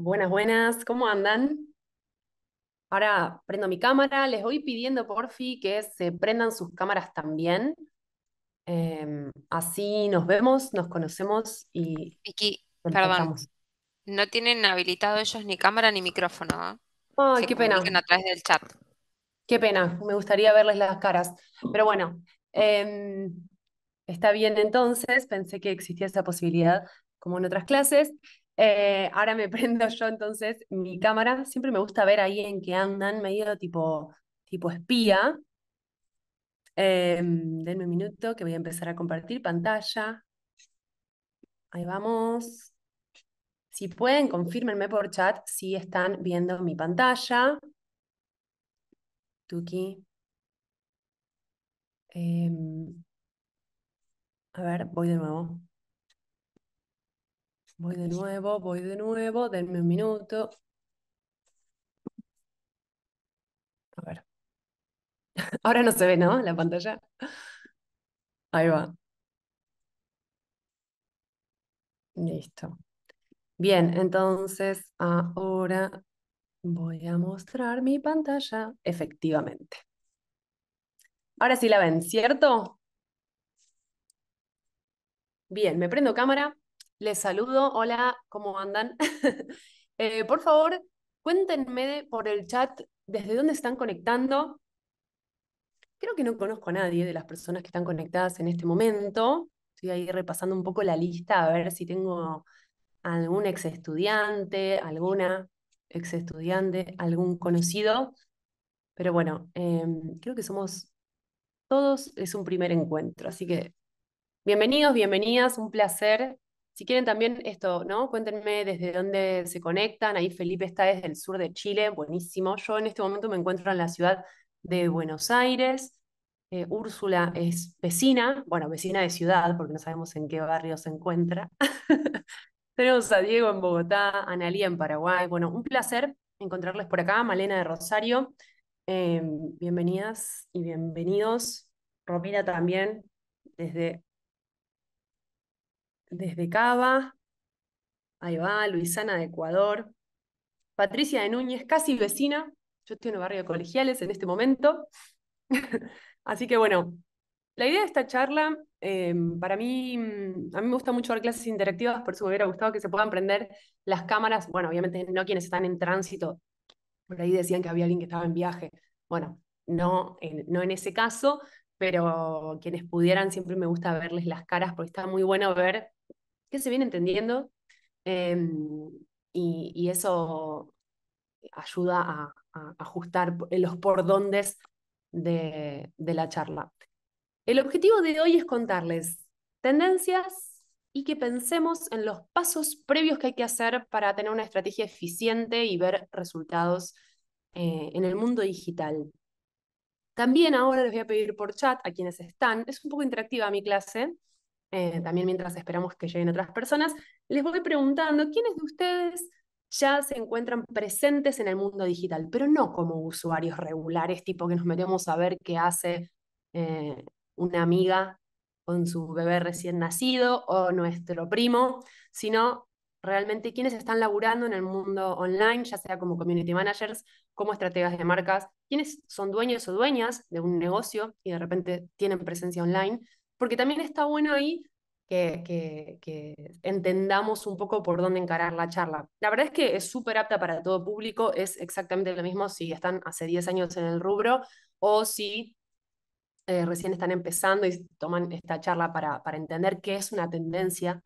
Buenas, buenas, ¿cómo andan? Ahora prendo mi cámara, les voy pidiendo porfi que se prendan sus cámaras también. Em, así nos vemos, nos conocemos y... Vicky, perdón, no tienen habilitado ellos ni cámara ni micrófono. ¿eh? Ay, qué pena. a través del chat. Qué pena, me gustaría verles las caras. Pero bueno, em, está bien entonces, pensé que existía esa posibilidad como en otras clases. Eh, ahora me prendo yo entonces mi cámara. Siempre me gusta ver ahí en que andan, medio tipo, tipo espía. Em, denme un minuto que voy a empezar a compartir pantalla. Ahí vamos. Si pueden, confírmenme por chat si están viendo mi pantalla. Tuki. Em, a ver, voy de nuevo. Voy de nuevo, voy de nuevo, denme un minuto. A ver. Ahora no se ve, ¿no? La pantalla. Ahí va. Listo. Bien, entonces ahora voy a mostrar mi pantalla efectivamente. Ahora sí la ven, ¿cierto? Bien, me prendo cámara. Les saludo, hola, ¿cómo andan? Eh, por favor, cuéntenme por el chat desde dónde están conectando. Creo que no conozco a nadie de las personas que están conectadas en este momento. Estoy ahí repasando un poco la lista a ver si tengo algún ex estudiante, alguna ex estudiante, algún conocido. Pero bueno, eh, creo que somos todos, es un primer encuentro. Así que bienvenidos, bienvenidas, un placer si quieren también esto, ¿no? Cuéntenme desde dónde se conectan. Ahí Felipe está desde el sur de Chile, buenísimo. Yo en este momento me encuentro en la ciudad de Buenos Aires. Eh, Úrsula es vecina, bueno, vecina de ciudad, porque no sabemos en qué barrio se encuentra. Tenemos a Diego en Bogotá, Analía en Paraguay. Bueno, un placer encontrarles por acá. Malena de Rosario, eh, bienvenidas y bienvenidos. Romina también, desde desde Cava. Ahí va, Luisana de Ecuador. Patricia de Núñez, casi vecina. Yo estoy en el barrio de colegiales en este momento. Así que bueno, la idea de esta charla, em, para mí, mm, a mí me gusta mucho ver clases interactivas, por eso me hubiera gustado que se puedan prender las cámaras. Bueno, obviamente no quienes están en tránsito. Por ahí decían que había alguien que estaba en viaje. Bueno, no no en ese caso, pero quienes pudieran, siempre me gusta verles las caras porque está muy bueno ver que se viene entendiendo em, y, eso ayuda a, ajustar los por de, de la charla. El objetivo de hoy es contarles tendencias y que pensemos en los pasos previos que hay que hacer para tener una estrategia eficiente y ver resultados eh, en el mundo digital. También ahora les voy a pedir por chat a quienes están, es un poco interactiva mi clase, eh, también mientras esperamos que lleguen otras personas, les voy preguntando, ¿quiénes de ustedes ya se encuentran presentes en el mundo digital, pero no como usuarios regulares, tipo que nos metemos a ver qué hace eh, una amiga con su bebé recién nacido o nuestro primo, sino realmente quienes están laburando en el mundo online, ya sea como community managers, como estrategas de marcas, quienes son dueños o dueñas de un negocio y de repente tienen presencia online porque también está bueno ahí que, entendamos un poco por dónde encarar la charla. La verdad es que es súper apta para todo público, es exactamente lo mismo si están hace 10 años en el rubro o si eh, recién están empezando y toman esta charla para, entender qué es una tendencia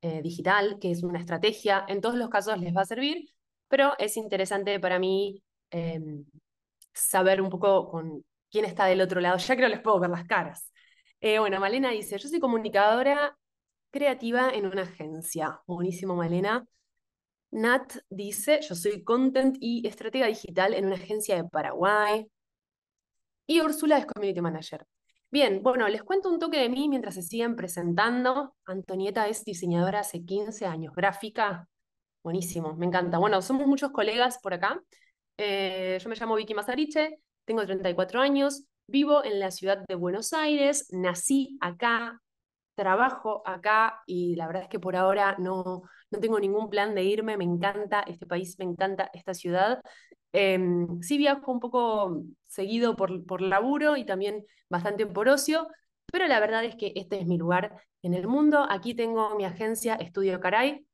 eh, digital, qué es una estrategia. En todos los casos les va a servir, pero es interesante para mí em, saber un poco con quién está del otro lado. Ya creo les puedo ver las caras. Eh, bueno, Malena dice, yo soy comunicadora creativa en una agencia. Buenísimo, Malena. Nat dice, yo soy content y estratega digital en una agencia de Paraguay. Y Úrsula es community manager. Bien, bueno, les cuento un toque de mí mientras se siguen presentando. Antonieta es diseñadora hace 15 años, gráfica. Buenísimo, me encanta. Bueno, somos muchos colegas por acá. Eh, yo me llamo Vicky Mazariche, tengo 34 años, Vivo en la ciudad de Buenos Aires, nací acá, trabajo acá y la verdad es que por ahora no, tengo ningún plan de irme, me encanta este país, me encanta esta ciudad. Em, sí viajo un poco seguido por, por laburo y también bastante por ocio, pero la verdad es que este es mi lugar en el mundo. Aquí tengo mi agencia Estudio Caray.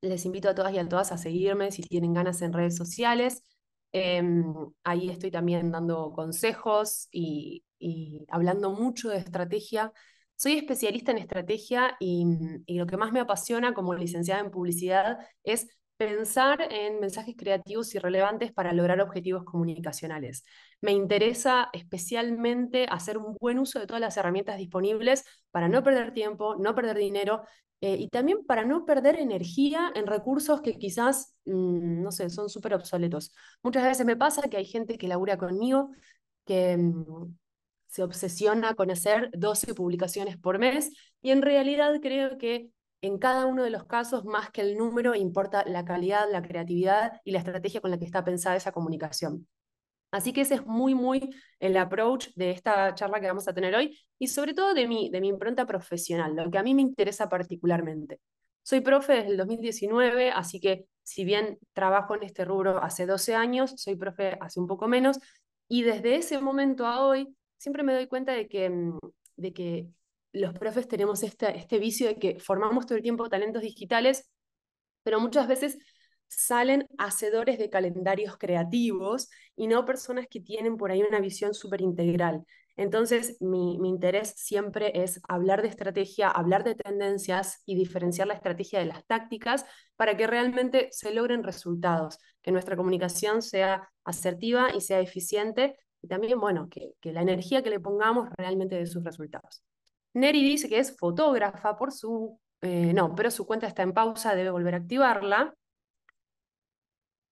Les invito a todas y a todas a seguirme si tienen ganas en redes sociales. Eh, ahí estoy también dando consejos y, hablando mucho de estrategia. Soy especialista en estrategia y, y lo que más me apasiona como licenciada en publicidad es pensar en mensajes creativos y relevantes para lograr objetivos comunicacionales. Me interesa especialmente hacer un buen uso de todas las herramientas disponibles para no perder tiempo, no perder dinero eh, y también para no perder energía en recursos que quizás, mm, no sé, son súper obsoletos. Muchas veces me pasa que hay gente que labura conmigo que mm, se obsesiona con hacer 12 publicaciones por mes y en realidad creo que en cada uno de los casos, más que el número, importa la calidad, la creatividad y la estrategia con la que está pensada esa comunicación. Así que ese es muy, muy el approach de esta charla que vamos a tener hoy y sobre todo de mi, de mi impronta profesional, lo que a mí me interesa particularmente. Soy profe desde el 2019, así que si bien trabajo en este rubro hace 12 años, soy profe hace un poco menos, y desde ese momento a hoy siempre me doy cuenta de que, mm, de que los profes tenemos este, este vicio de que formamos todo el tiempo talentos digitales, pero muchas veces salen hacedores de calendarios creativos y no personas que tienen por ahí una visión súper integral. Entonces, mi, interés siempre es hablar de estrategia, hablar de tendencias y diferenciar la estrategia de las tácticas para que realmente se logren resultados, que nuestra comunicación sea asertiva y sea eficiente y también, bueno, que, la energía que le pongamos realmente dé sus resultados. Neri dice que es fotógrafa por su... Eh, no, pero su cuenta está en pausa, debe volver a activarla.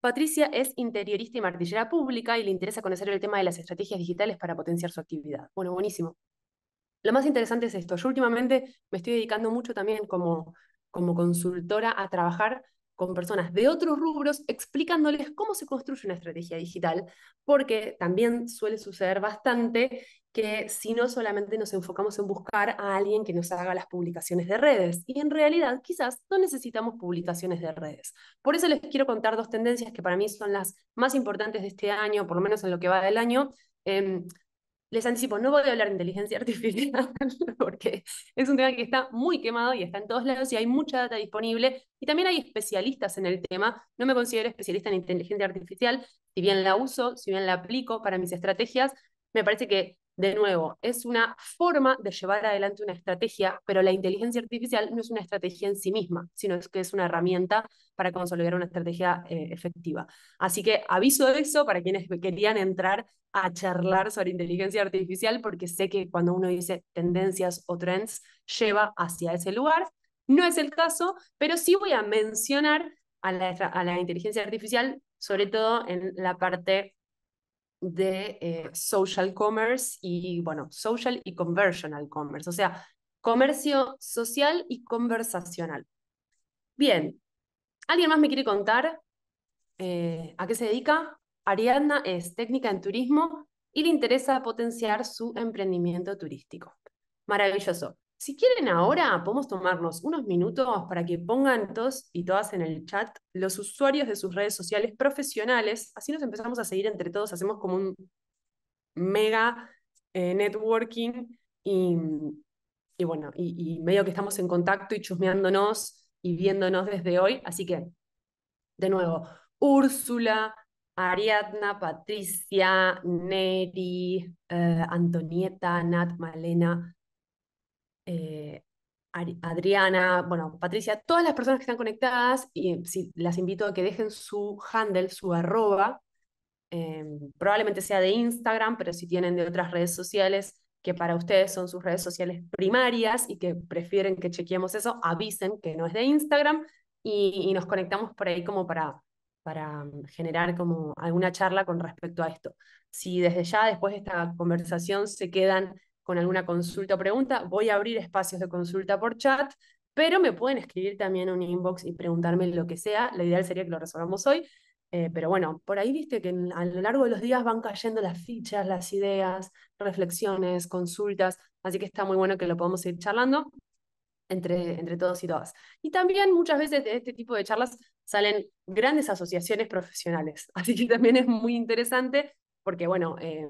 Patricia es interiorista y martillera pública y le interesa conocer el tema de las estrategias digitales para potenciar su actividad. Bueno, buenísimo. Lo más interesante es esto. Yo últimamente me estoy dedicando mucho también como, como consultora a trabajar con personas de otros rubros explicándoles cómo se construye una estrategia digital, porque también suele suceder bastante que si no solamente nos enfocamos en buscar a alguien que nos haga las publicaciones de redes, y en realidad quizás no necesitamos publicaciones de redes. Por eso les quiero contar dos tendencias que para mí son las más importantes de este año, por lo menos en lo que va del año. Em, les anticipo, no voy a hablar de inteligencia artificial porque es un tema que está muy quemado y está en todos lados y hay mucha data disponible y también hay especialistas en el tema. No me considero especialista en inteligencia artificial, si bien la uso, si bien la aplico para mis estrategias, me parece que de nuevo, es una forma de llevar adelante una estrategia, pero la inteligencia artificial no es una estrategia en sí misma, sino que es una herramienta para consolidar una estrategia eh, efectiva. Así que aviso de eso para quienes querían entrar a charlar sobre inteligencia artificial, porque sé que cuando uno dice tendencias o trends, lleva hacia ese lugar. No es el caso, pero sí voy a mencionar a la inteligencia artificial, sobre todo en la parte de eh, social commerce y, bueno, social y conversional commerce, o sea, comercio social y conversacional. Bien, ¿alguien más me quiere contar eh, a qué se dedica? Ariadna es técnica en turismo y le interesa potenciar su emprendimiento turístico. Maravilloso. Si quieren ahora, podemos tomarnos unos minutos para que pongan todos y todas en el chat los usuarios de sus redes sociales profesionales. Así nos empezamos a seguir entre todos, hacemos como un mega eh, networking y, bueno, y, medio que estamos en contacto y chusmeándonos y viéndonos desde hoy. Así que, de nuevo, Úrsula, Ariadna, Patricia, Neri, eh, Antonieta, Nat, Malena. Eh, Adriana, bueno, Patricia, todas las personas que están conectadas, y eh, si, las invito a que dejen su handle, su arroba, eh, probablemente sea de Instagram, pero si tienen de otras redes sociales que para ustedes son sus redes sociales primarias y que prefieren que chequeemos eso, avisen que no es de Instagram y, nos conectamos por ahí como para, para mm, generar como alguna charla con respecto a esto. Si desde ya, después de esta conversación, se quedan con alguna consulta o pregunta. Voy a abrir espacios de consulta por chat, pero me pueden escribir también un inbox y preguntarme lo que sea. la ideal sería que lo resolvamos hoy. Eh, pero bueno, por ahí viste que a lo largo de los días van cayendo las fichas, las ideas, reflexiones, consultas, así que está muy bueno que lo podamos ir charlando entre, entre todos y todas. Y también muchas veces de este tipo de charlas salen grandes asociaciones profesionales, así que también es muy interesante porque, bueno, eh,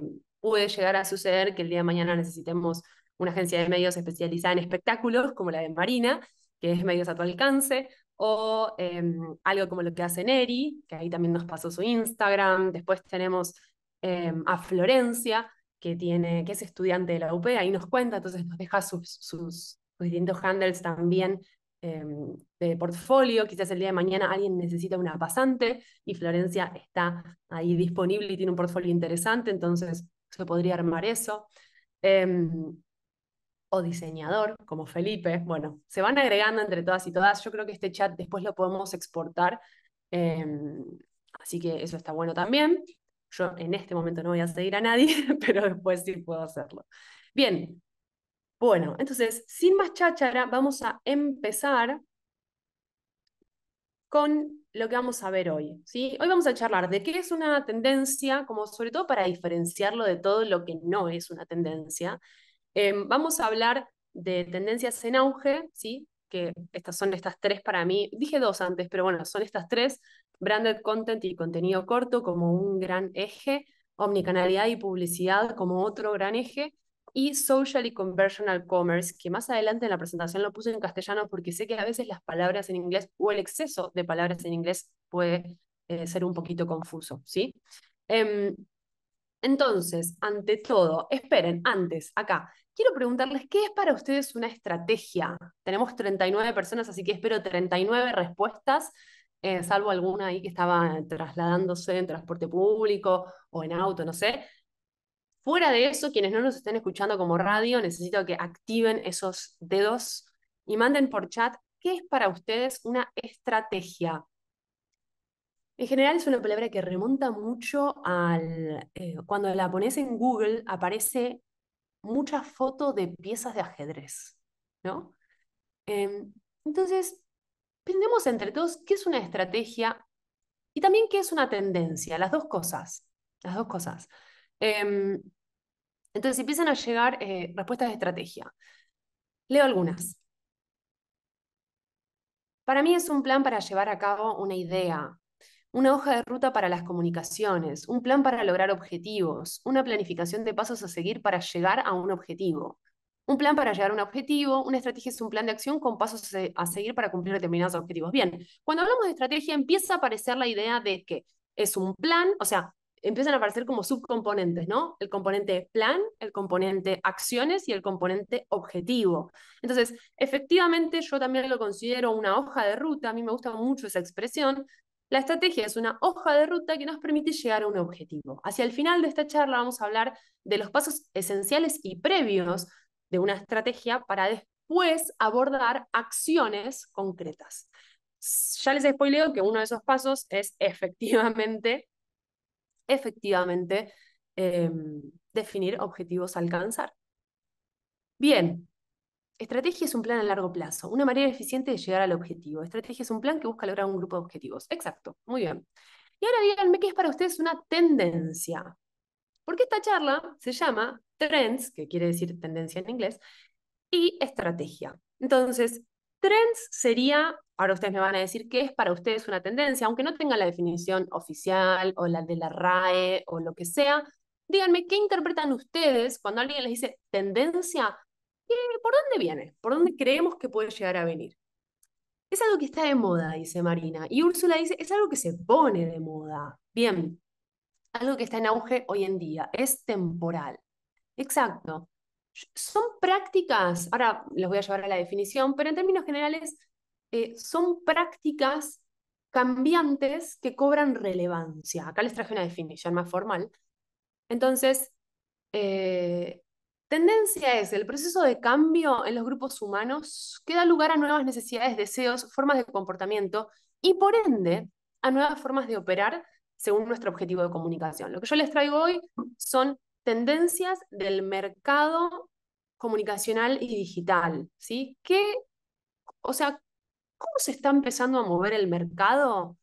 puede llegar a suceder que el día de mañana necesitemos una agencia de medios especializada en espectáculos, como la de Marina, que es medios a tu alcance, o em, algo como lo que hace Neri, que ahí también nos pasó su Instagram. Después tenemos em, a Florencia, que, tiene, que es estudiante de la UP, ahí nos cuenta, entonces nos deja sus, sus, distintos handles también em, de portfolio. Quizás el día de mañana alguien necesita una pasante y Florencia está ahí disponible y tiene un portfolio interesante, entonces se podría armar eso. Em, o diseñador, como Felipe. Bueno, se van agregando entre todas y todas. Yo creo que este chat después lo podemos exportar. Em, así que eso está bueno también. Yo en este momento no voy a seguir a nadie, pero después sí puedo hacerlo. Bien, bueno, entonces, sin más cháchara, vamos a empezar con lo que vamos a ver hoy. ¿sí? Hoy vamos a charlar de qué es una tendencia, como sobre todo para diferenciarlo de todo lo que no es una tendencia. Em, vamos a hablar de tendencias en auge, ¿sí? que estas son estas tres para mí, dije dos antes, pero bueno, son estas tres, branded content y contenido corto como un gran eje, omnicanalidad y publicidad como otro gran eje, y Social y Conversional Commerce, que más adelante en la presentación lo puse en castellano porque sé que a veces las palabras en inglés o el exceso de palabras en inglés puede eh, ser un poquito confuso, ¿sí? Em, entonces, ante todo, esperen, antes, acá, quiero preguntarles, ¿qué es para ustedes una estrategia? Tenemos 39 personas, así que espero 39 respuestas, eh, salvo alguna ahí que estaba trasladándose en transporte público o en auto, no sé. Fuera de eso, quienes no nos estén escuchando como radio, necesito que activen esos dedos y manden por chat qué es para ustedes una estrategia. En general es una palabra que remonta mucho al... Eh, cuando la pones en Google aparece mucha foto de piezas de ajedrez, ¿no? Em, entonces, pensemos entre todos qué es una estrategia y también qué es una tendencia, las dos cosas, las dos cosas. Em, entonces empiezan a llegar eh, respuestas de estrategia. Leo algunas. Para mí es un plan para llevar a cabo una idea, una hoja de ruta para las comunicaciones, un plan para lograr objetivos, una planificación de pasos a seguir para llegar a un objetivo. Un plan para llegar a un objetivo, una estrategia es un plan de acción con pasos a seguir para cumplir determinados objetivos. Bien, cuando hablamos de estrategia empieza a aparecer la idea de que es un plan, o sea, empiezan a aparecer como subcomponentes, ¿no? El componente plan, el componente acciones y el componente objetivo. Entonces, efectivamente, yo también lo considero una hoja de ruta, a mí me gusta mucho esa expresión. La estrategia es una hoja de ruta que nos permite llegar a un objetivo. Hacia el final de esta charla vamos a hablar de los pasos esenciales y previos de una estrategia para después abordar acciones concretas. Ya les spoileo que uno de esos pasos es efectivamente efectivamente em, definir objetivos a alcanzar. Bien, Estrategia es un plan a largo plazo, una manera eficiente de llegar al objetivo. Estrategia es un plan que busca lograr un grupo de objetivos. Exacto, muy bien. Y ahora díganme qué es para ustedes una tendencia. Porque esta charla se llama Trends, que quiere decir tendencia en inglés, y estrategia. Entonces, Trends sería, ahora ustedes me van a decir qué es para ustedes una tendencia, aunque no tengan la definición oficial o la de la RAE o lo que sea, díganme qué interpretan ustedes cuando alguien les dice tendencia, ¿por dónde viene? ¿Por dónde creemos que puede llegar a venir? Es algo que está de moda, dice Marina. Y Úrsula dice, es algo que se pone de moda. Bien, algo que está en auge hoy en día, es temporal. Exacto son prácticas, ahora les voy a llevar a la definición, pero en términos generales eh, son prácticas cambiantes que cobran relevancia. Acá les traje una definición más formal. Entonces, eh, tendencia es el proceso de cambio en los grupos humanos que da lugar a nuevas necesidades, deseos, formas de comportamiento y por ende a nuevas formas de operar según nuestro objetivo de comunicación. Lo que yo les traigo hoy son tendencias del mercado comunicacional y digital, ¿sí? ¿Qué, o sea, cómo se está empezando a mover el mercado?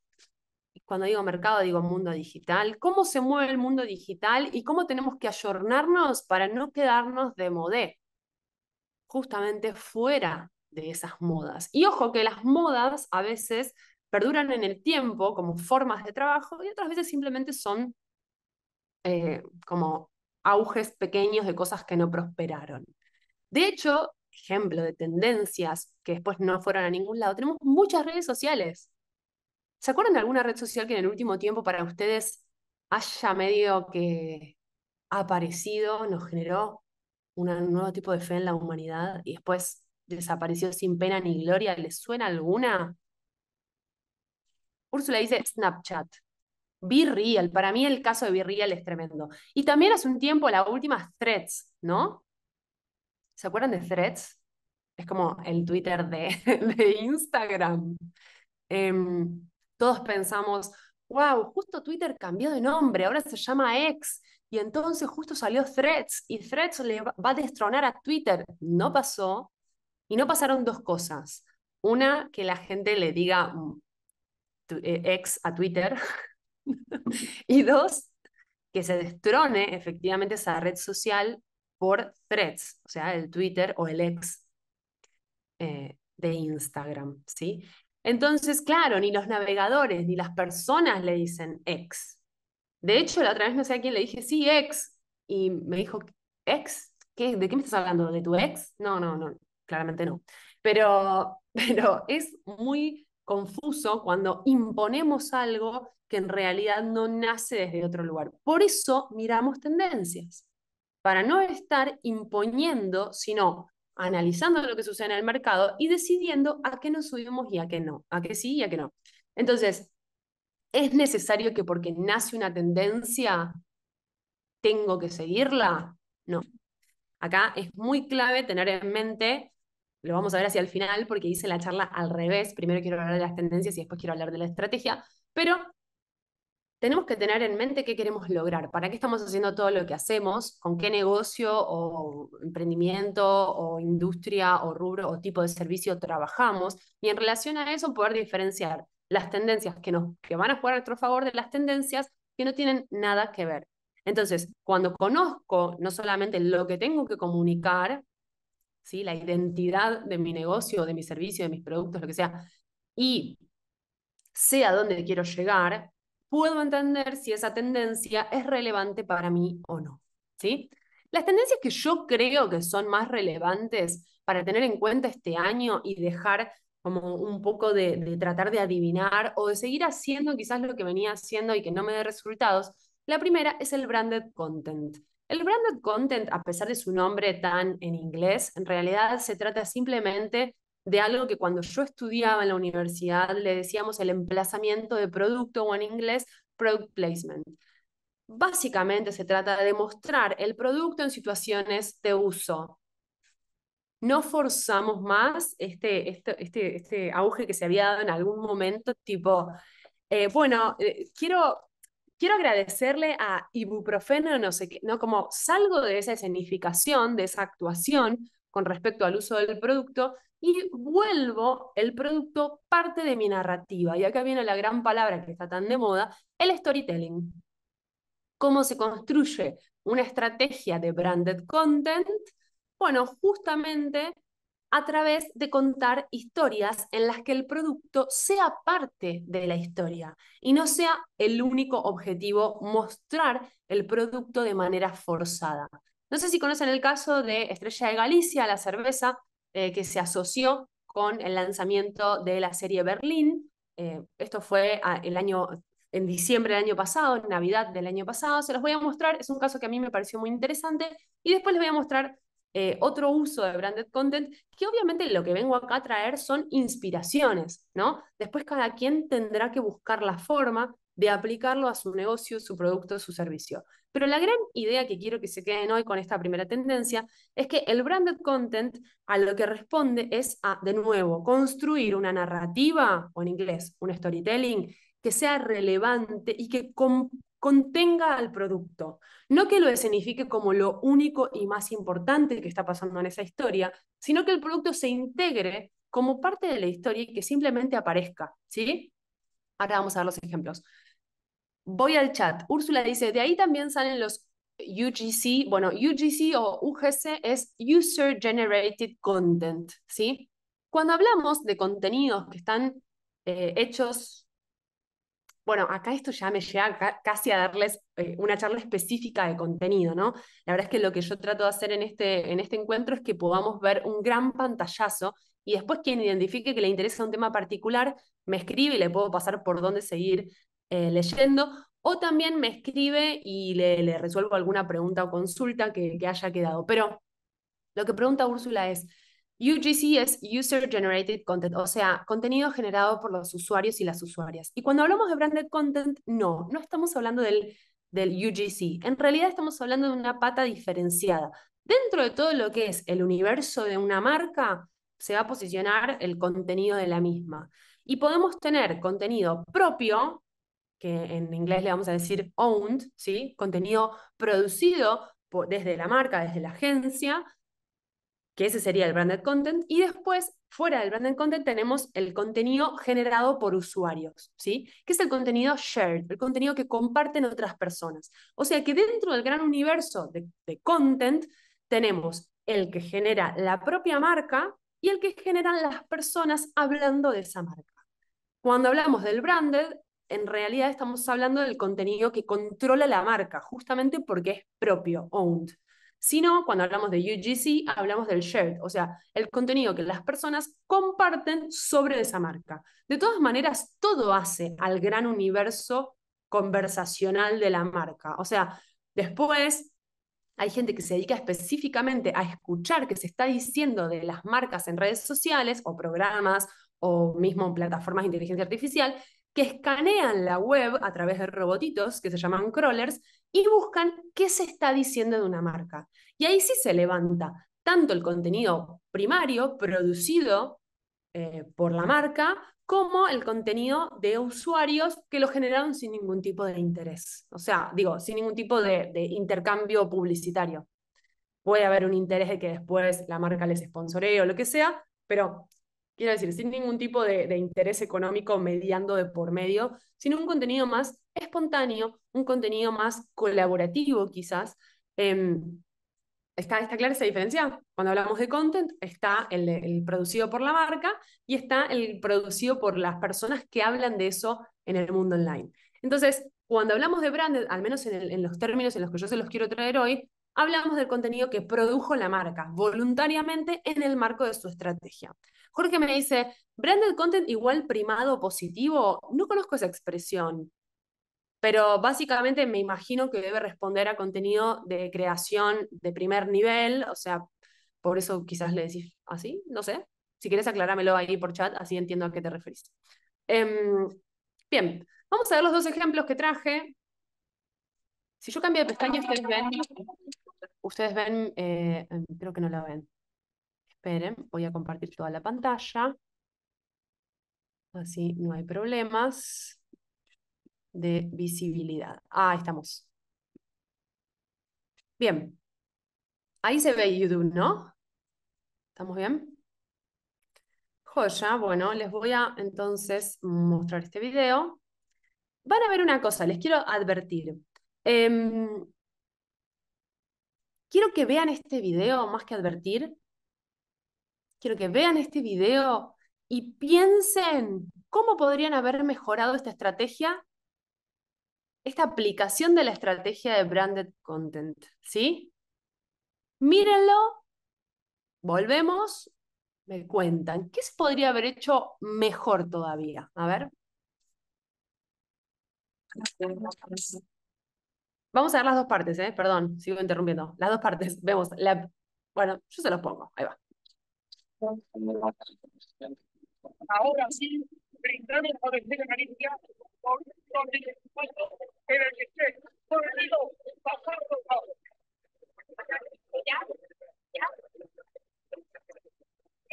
Cuando digo mercado, digo mundo digital. ¿Cómo se mueve el mundo digital y cómo tenemos que ayornarnos para no quedarnos de modé? Justamente fuera de esas modas. Y ojo que las modas a veces perduran en el tiempo como formas de trabajo y otras veces simplemente son eh, como auges pequeños de cosas que no prosperaron. De hecho, ejemplo de tendencias que después no fueron a ningún lado, tenemos muchas redes sociales. ¿Se acuerdan de alguna red social que en el último tiempo para ustedes haya medio que aparecido, nos generó un nuevo tipo de fe en la humanidad y después desapareció sin pena ni gloria? ¿Les suena alguna? Úrsula dice Snapchat. Be Para mí el caso de Be es tremendo. Y también hace un tiempo, la última, Threads, ¿no? ¿Se acuerdan de Threads? Es como el Twitter de, Instagram. Em, todos pensamos, wow, justo Twitter cambió de nombre, ahora se llama X. Y entonces justo salió Threads y Threads le va a destronar a Twitter. No pasó. Y no pasaron dos cosas. Una, que la gente le diga mm, eh, X a Twitter, y dos, que se destrone efectivamente esa red social por threads, o sea, el Twitter o el ex eh, de Instagram, ¿sí? Entonces, claro, ni los navegadores ni las personas le dicen ex. De hecho, la otra vez no sé a quién le dije, sí, ex, y me dijo, ex, ¿Qué, ¿de qué me estás hablando? ¿De tu ex? No, no, no, claramente no. Pero, pero es muy confuso cuando imponemos algo que en realidad no nace desde otro lugar. Por eso miramos tendencias, para no estar imponiendo, sino analizando lo que sucede en el mercado y decidiendo a qué nos subimos y a qué no, a qué sí y a qué no. Entonces, es necesario que porque nace una tendencia, tengo que seguirla. No. Acá es muy clave tener en mente lo vamos a ver hacia el final porque hice la charla al revés. Primero quiero hablar de las tendencias y después quiero hablar de la estrategia, pero tenemos que tener en mente qué queremos lograr, para qué estamos haciendo todo lo que hacemos, con qué negocio o emprendimiento o industria o rubro o tipo de servicio trabajamos y en relación a eso poder diferenciar las tendencias que, nos, que van a jugar a nuestro favor de las tendencias que no tienen nada que ver. Entonces, cuando conozco no solamente lo que tengo que comunicar, la identidad de mi negocio, de mi servicio, de mis productos, lo que sea, y sé a dónde quiero llegar, puedo entender si esa tendencia es relevante para mí o no. ¿sí? Las tendencias que yo creo que son más relevantes para tener en cuenta este año y dejar como un poco de, de, tratar de adivinar o de seguir haciendo quizás lo que venía haciendo y que no me dé resultados. La primera es el branded content. El branded content, a pesar de su nombre tan en inglés, en realidad se trata simplemente de algo que cuando yo estudiaba en la universidad le decíamos el emplazamiento de producto o en inglés product placement. Básicamente se trata de mostrar el producto en situaciones de uso. No forzamos más este, este, este, este auge que se había dado en algún momento, tipo, eh, bueno, eh, quiero quiero agradecerle a ibuprofeno, no sé qué, ¿no? Como salgo de esa escenificación, de esa actuación con respecto al uso del producto y vuelvo el producto parte de mi narrativa. Y acá viene la gran palabra que está tan de moda, el storytelling. ¿Cómo se construye una estrategia de branded content? Bueno, justamente a través de contar historias en las que el producto sea parte de la historia y no sea el único objetivo mostrar el producto de manera forzada. No sé si conocen el caso de Estrella de Galicia, la cerveza eh, que se asoció con el lanzamiento de la serie Berlín. Eh, esto fue ah, el año, en diciembre del año pasado, en Navidad del año pasado. Se los voy a mostrar, es un caso que a mí me pareció muy interesante y después les voy a mostrar eh, otro uso de branded content, que obviamente lo que vengo acá a traer son inspiraciones, ¿no? Después cada quien tendrá que buscar la forma de aplicarlo a su negocio, su producto, su servicio. Pero la gran idea que quiero que se queden hoy con esta primera tendencia es que el branded content a lo que responde es a, de nuevo, construir una narrativa, o en inglés, un storytelling, que sea relevante y que, contenga al producto, no que lo escenifique como lo único y más importante que está pasando en esa historia, sino que el producto se integre como parte de la historia y que simplemente aparezca, ¿sí? Ahora vamos a ver los ejemplos. Voy al chat. Úrsula dice, de ahí también salen los UGC, bueno, UGC o UGC es User Generated Content, ¿sí? Cuando hablamos de contenidos que están eh, hechos bueno, acá esto ya me llega casi a darles eh, una charla específica de contenido, ¿no? La verdad es que lo que yo trato de hacer en este, en este encuentro es que podamos ver un gran pantallazo y después quien identifique que le interesa un tema particular, me escribe y le puedo pasar por dónde seguir eh, leyendo. O también me escribe y le, resuelvo alguna pregunta o consulta que, que haya quedado. Pero lo que pregunta Úrsula es, UGC es User Generated Content, o sea, contenido generado por los usuarios y las usuarias. Y cuando hablamos de branded content, no, no estamos hablando del, UGC. En realidad estamos hablando de una pata diferenciada. Dentro de todo lo que es el universo de una marca, se va a posicionar el contenido de la misma. Y podemos tener contenido propio, que en inglés le vamos a decir owned, ¿sí? contenido producido desde la marca, desde la agencia, que ese sería el branded content, y después, fuera del branded content, tenemos el contenido generado por usuarios, ¿sí? Que es el contenido shared, el contenido que comparten otras personas. O sea que dentro del gran universo de, de content tenemos el que genera la propia marca y el que generan las personas hablando de esa marca. Cuando hablamos del branded, en realidad estamos hablando del contenido que controla la marca, justamente porque es propio, owned sino cuando hablamos de UGC, hablamos del shared, o sea, el contenido que las personas comparten sobre esa marca. De todas maneras, todo hace al gran universo conversacional de la marca. O sea, después hay gente que se dedica específicamente a escuchar qué se está diciendo de las marcas en redes sociales o programas o mismo plataformas de inteligencia artificial que escanean la web a través de robotitos que se llaman crawlers y buscan qué se está diciendo de una marca. Y ahí sí se levanta tanto el contenido primario producido eh, por la marca como el contenido de usuarios que lo generaron sin ningún tipo de interés. O sea, digo, sin ningún tipo de, intercambio publicitario. Puede haber un interés de que después la marca les sponsoree o lo que sea, pero quiero decir, sin ningún tipo de, interés económico mediando de por medio, sino un contenido más espontáneo, un contenido más colaborativo quizás. Em, está, está clara esa diferencia. Cuando hablamos de content, está el, producido por la marca y está el producido por las personas que hablan de eso en el mundo online. Entonces, cuando hablamos de brand, al menos en los términos en los que yo se los quiero traer hoy, hablamos del contenido que produjo la marca voluntariamente en el marco de su estrategia. Jorge me dice, branded content igual primado positivo. No conozco esa expresión, pero básicamente me imagino que debe responder a contenido de creación de primer nivel, o sea, por eso quizás le decís así, no sé. Si quieres aclarámelo ahí por chat, así entiendo a qué te referís. Em, bien, vamos a ver los dos ejemplos que traje. Si yo cambio de pestaña, ustedes ven, ustedes ven, eh, creo que no la ven. Esperen, voy a compartir toda la pantalla. Así no hay problemas de visibilidad. Ah, estamos. Bien. Ahí se ve YouTube, ¿no? ¿Estamos bien? Joya, bueno, les voy a entonces mostrar este video. Van a ver una cosa, les quiero advertir. Em, quiero que vean este video más que advertir quiero que vean este video y piensen cómo podrían haber mejorado esta estrategia, esta aplicación de la estrategia de branded content, ¿sí? Mírenlo, volvemos, me cuentan, ¿qué se podría haber hecho mejor todavía? A ver. Vamos a ver las dos partes, ¿eh? perdón, sigo interrumpiendo. Las dos partes, vemos. Bueno, yo se los pongo, ahí va. Ahora sí, brindamos a vencer a Galicia por los impuestos, pero que esté prohibido pasar por favor. ¿Ya? ¿Ya?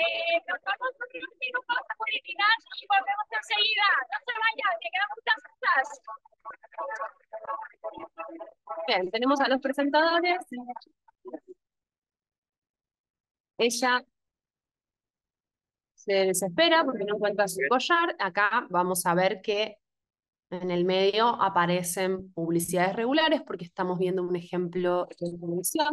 Eh, nos vamos porque unos minutos a publicidad y volvemos enseguida. No se vayan, que quedan muchas cosas. Bien, tenemos a los presentadores. Ella se desespera porque no encuentra su collar. Acá vamos a ver que en el medio aparecen publicidades regulares porque estamos viendo un ejemplo de publicidad.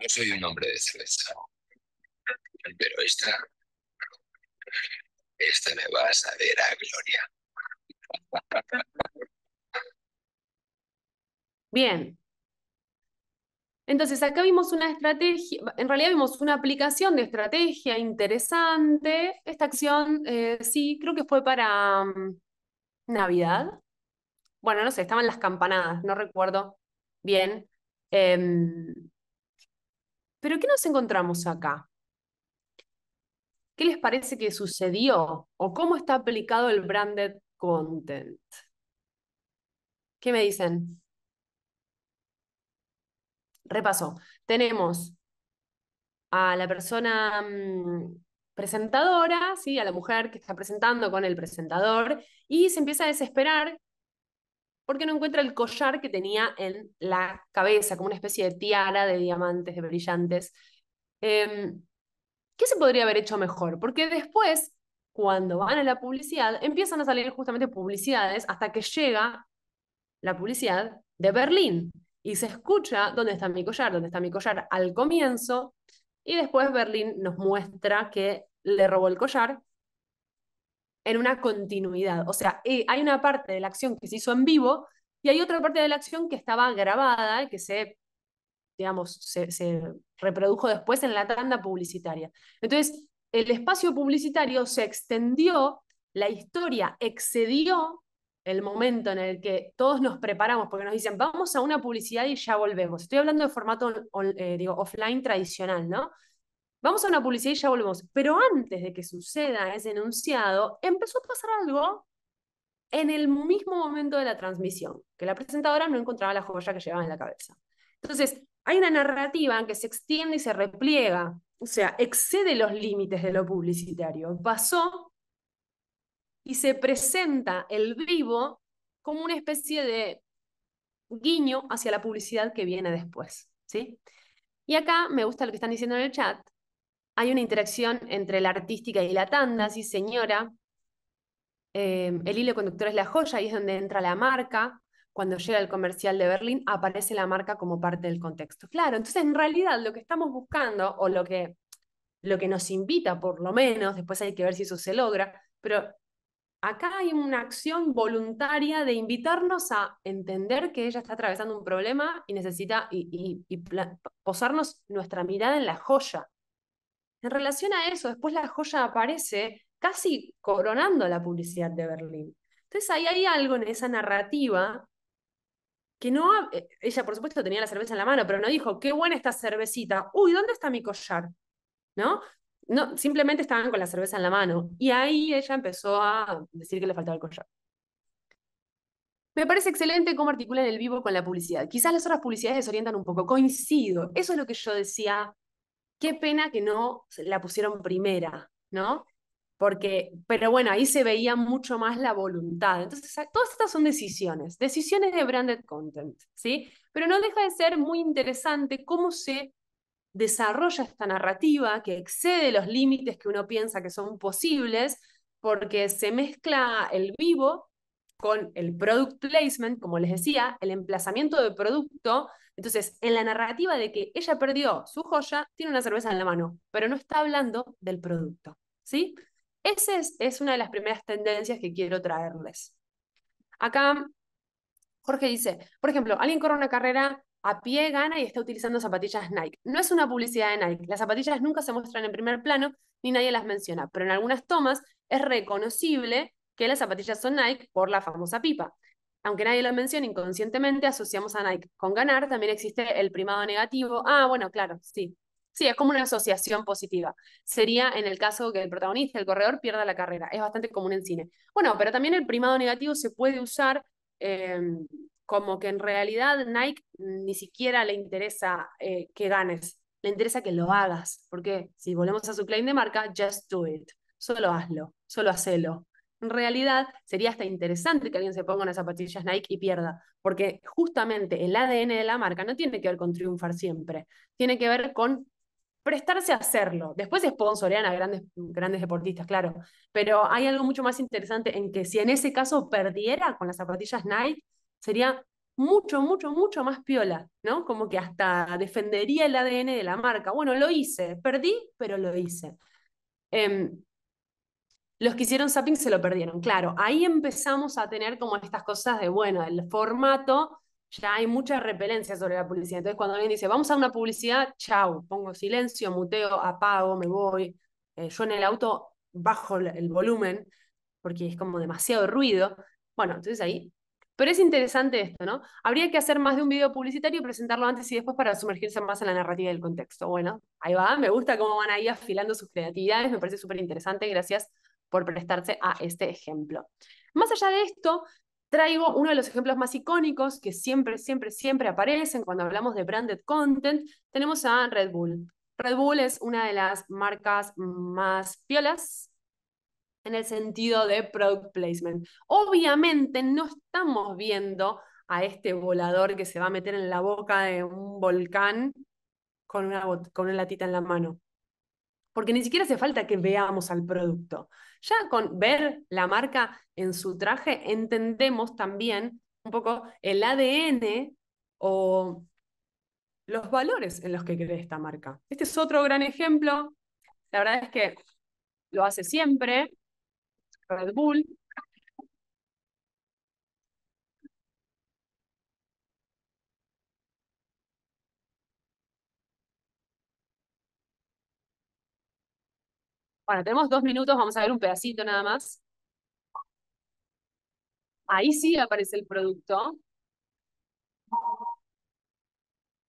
No soy un hombre de cerveza pero esta, esta me va a saber a gloria. Bien. Entonces, acá vimos una estrategia, en realidad vimos una aplicación de estrategia interesante. Esta acción, eh, sí, creo que fue para mm, Navidad. Bueno, no sé, estaban las campanadas, no recuerdo bien. Em, pero, ¿qué nos encontramos acá? ¿Qué les parece que sucedió o cómo está aplicado el branded content? ¿Qué me dicen? Repaso. Tenemos a la persona mm, presentadora, ¿sí? a la mujer que está presentando con el presentador, y se empieza a desesperar porque no encuentra el collar que tenía en la cabeza, como una especie de tiara de diamantes, de brillantes. Em, ¿qué se podría haber hecho mejor? Porque después, cuando van a la publicidad, empiezan a salir justamente publicidades hasta que llega la publicidad de Berlín y se escucha dónde está mi collar, dónde está mi collar al comienzo y después Berlín nos muestra que le robó el collar en una continuidad. O sea, eh, hay una parte de la acción que se hizo en vivo y hay otra parte de la acción que estaba grabada que se digamos, se, reprodujo después en la tanda publicitaria. Entonces, el espacio publicitario se extendió, la historia excedió el momento en el que todos nos preparamos, porque nos dicen, vamos a una publicidad y ya volvemos. Estoy hablando de formato eh, digo, offline tradicional, ¿no? Vamos a una publicidad y ya volvemos. Pero antes de que suceda ese enunciado, empezó a pasar algo en el mismo momento de la transmisión, que la presentadora no encontraba la joya que llevaba en la cabeza. Entonces, hay una narrativa que se extiende y se repliega, o sea, excede los límites de lo publicitario. Pasó y se presenta el vivo como una especie de guiño hacia la publicidad que viene después, ¿sí? Y acá me gusta lo que están diciendo en el chat. Hay una interacción entre la artística y la tanda, sí señora. Eh, el hilo conductor es la joya y es donde entra la marca cuando llega el comercial de Berlín, aparece la marca como parte del contexto. Claro, entonces en realidad lo que estamos buscando, o lo que, lo que nos invita por lo menos, después hay que ver si eso se logra, pero acá hay una acción voluntaria de invitarnos a entender que ella está atravesando un problema y necesita y, posarnos nuestra mirada en la joya. En relación a eso, después la joya aparece casi coronando la publicidad de Berlín. Entonces ahí hay algo en esa narrativa no, eh, ella por supuesto tenía la cerveza en la mano, pero no dijo, qué buena esta cervecita, uy, ¿dónde está mi collar? ¿No? No, simplemente estaban con la cerveza en la mano. Y ahí ella empezó a decir que le faltaba el collar. Me parece excelente cómo articulan el vivo con la publicidad. Quizás las otras publicidades desorientan un poco. Coincido. Eso es lo que yo decía. Qué pena que no la pusieron primera, ¿no? Porque, pero bueno, ahí se veía mucho más la voluntad. Entonces, todas estas son decisiones, decisiones de branded content, ¿sí? Pero no deja de ser muy interesante cómo se desarrolla esta narrativa que excede los límites que uno piensa que son posibles, porque se mezcla el vivo con el product placement, como les decía, el emplazamiento de producto. Entonces, en la narrativa de que ella perdió su joya, tiene una cerveza en la mano, pero no está hablando del producto, ¿sí? Esa es, una de las primeras tendencias que quiero traerles. Acá Jorge dice, por ejemplo, alguien corre una carrera a pie, gana y está utilizando zapatillas Nike. No es una publicidad de Nike. Las zapatillas nunca se muestran en primer plano ni nadie las menciona, pero en algunas tomas es reconocible que las zapatillas son Nike por la famosa pipa. Aunque nadie lo mencione inconscientemente, asociamos a Nike. Con ganar también existe el primado negativo. Ah, bueno, claro, sí. Sí, es como una asociación positiva. Sería en el caso que el protagonista, el corredor, pierda la carrera. Es bastante común en cine. Bueno, pero también el primado negativo se puede usar em, como que en realidad Nike ni siquiera le interesa eh, que ganes, le interesa que lo hagas. Porque si volvemos a su claim de marca, just do it. Solo hazlo, solo hacelo. En realidad sería hasta interesante que alguien se ponga unas zapatillas Nike y pierda, porque justamente el ADN de la marca no tiene que ver con triunfar siempre, tiene que ver con prestarse a hacerlo. Después sponsorean a grandes, grandes deportistas, claro, pero hay algo mucho más interesante en que si en ese caso perdiera con las zapatillas Nike, sería mucho, mucho, mucho más piola, ¿no? Como que hasta defendería el ADN de la marca. Bueno, lo hice, perdí, pero lo hice. Em, los que hicieron zapping se lo perdieron, claro. Ahí empezamos a tener como estas cosas de, bueno, el formato ya hay mucha repelencia sobre la publicidad. Entonces, cuando alguien dice, vamos a una publicidad, chao. pongo silencio, muteo, apago, me voy. Eh, yo en el auto bajo el volumen porque es como demasiado ruido. Bueno, entonces ahí. Pero es interesante esto, ¿no? Habría que hacer más de un video publicitario y presentarlo antes y después para sumergirse más en la narrativa del contexto. Bueno, ahí va, me gusta cómo van ahí afilando sus creatividades, me parece súper interesante, gracias por prestarse a este ejemplo. Más allá de esto, traigo uno de los ejemplos más icónicos que siempre, siempre, siempre aparecen cuando hablamos de branded content. Tenemos a Red Bull. Red Bull es una de las marcas más piolas en el sentido de product placement. Obviamente no estamos viendo a este volador que se va a meter en la boca de un volcán con una, con una latita en la mano porque ni siquiera hace falta que veamos al producto. Ya con ver la marca en su traje entendemos también un poco el ADN o los valores en los que cree esta marca. Este es otro gran ejemplo. La verdad es que lo hace siempre Red Bull, Bueno, tenemos dos minutos, vamos a ver un pedacito nada más. Ahí sí aparece el producto.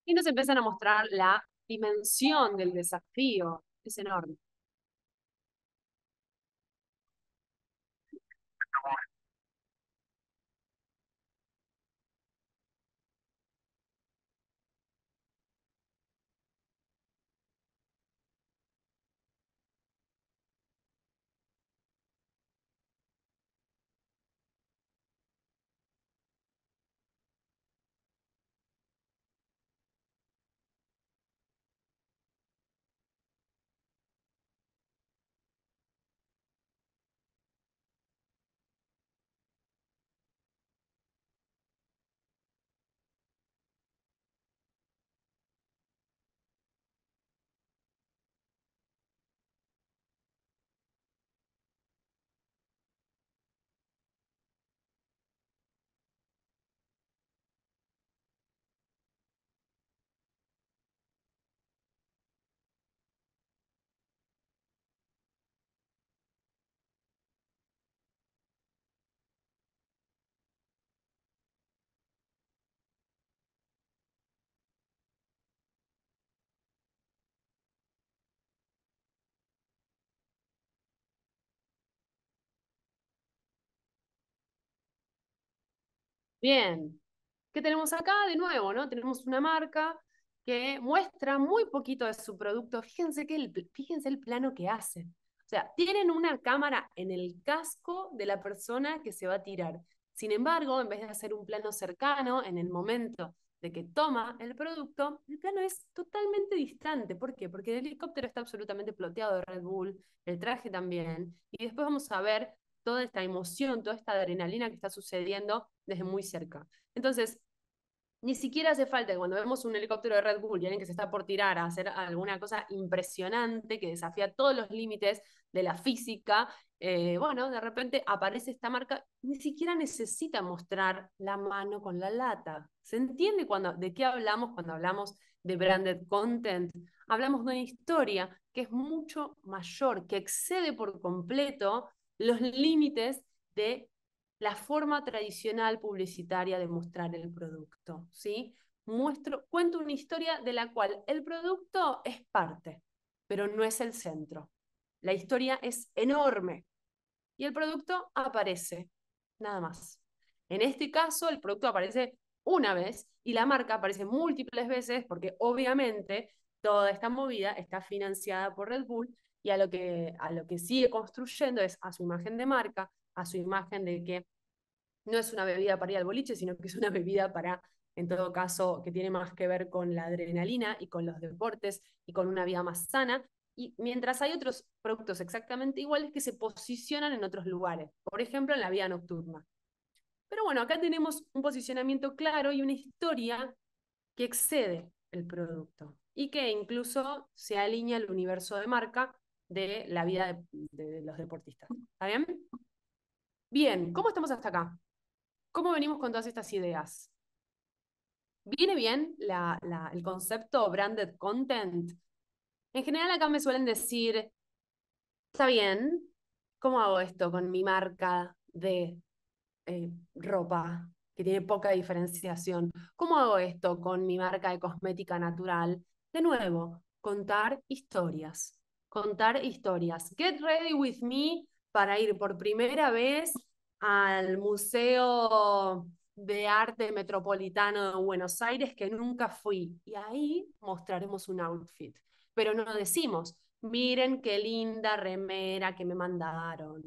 Y nos empiezan a mostrar la dimensión del desafío. Es enorme. Bien, ¿qué tenemos acá? De nuevo, ¿no? Tenemos una marca que muestra muy poquito de su producto. Fíjense, que el, fíjense el plano que hace. O sea, tienen una cámara en el casco de la persona que se va a tirar. Sin embargo, en vez de hacer un plano cercano en el momento de que toma el producto, el plano es totalmente distante. ¿Por qué? Porque el helicóptero está absolutamente ploteado de Red Bull, el traje también, y después vamos a ver toda esta emoción, toda esta adrenalina que está sucediendo desde muy cerca. Entonces, ni siquiera hace falta que cuando vemos un helicóptero de Red Bull y alguien que se está por tirar a hacer alguna cosa impresionante que desafía todos los límites de la física, eh, bueno, de repente aparece esta marca, ni siquiera necesita mostrar la mano con la lata. ¿Se entiende de qué hablamos cuando hablamos de branded content? Hablamos de una historia que es mucho mayor, que excede por completo los límites de la forma tradicional publicitaria de mostrar el producto, ¿sí? Muestro, cuento una historia de la cual el producto es parte, pero no es el centro. La historia es enorme y el producto aparece, nada más. En este caso, el producto aparece una vez y la marca aparece múltiples veces porque obviamente toda esta movida está financiada por Red Bull y a lo que, a lo que sigue construyendo es a su imagen de marca, a su imagen de que no es una bebida para ir al boliche, sino que es una bebida para, en todo caso, que tiene más que ver con la adrenalina y con los deportes y con una vida más sana. Y mientras hay otros productos exactamente iguales que se posicionan en otros lugares, por ejemplo, en la vida nocturna. Pero bueno, acá tenemos un posicionamiento claro y una historia que excede el producto y que incluso se alinea al universo de marca de la vida de, los deportistas. ¿Está bien? Bien, ¿cómo estamos hasta acá? ¿Cómo venimos con todas estas ideas? ¿Viene bien el concepto branded content? En general acá me suelen decir, está bien, ¿cómo hago esto con mi marca de eh, ropa que tiene poca diferenciación? ¿Cómo hago esto con mi marca de cosmética natural? De nuevo, contar historias contar historias. Get ready with me para ir por primera vez al Museo de Arte Metropolitano de Buenos Aires que nunca fui. Y ahí mostraremos un outfit. Pero no decimos, miren qué linda remera que me mandaron.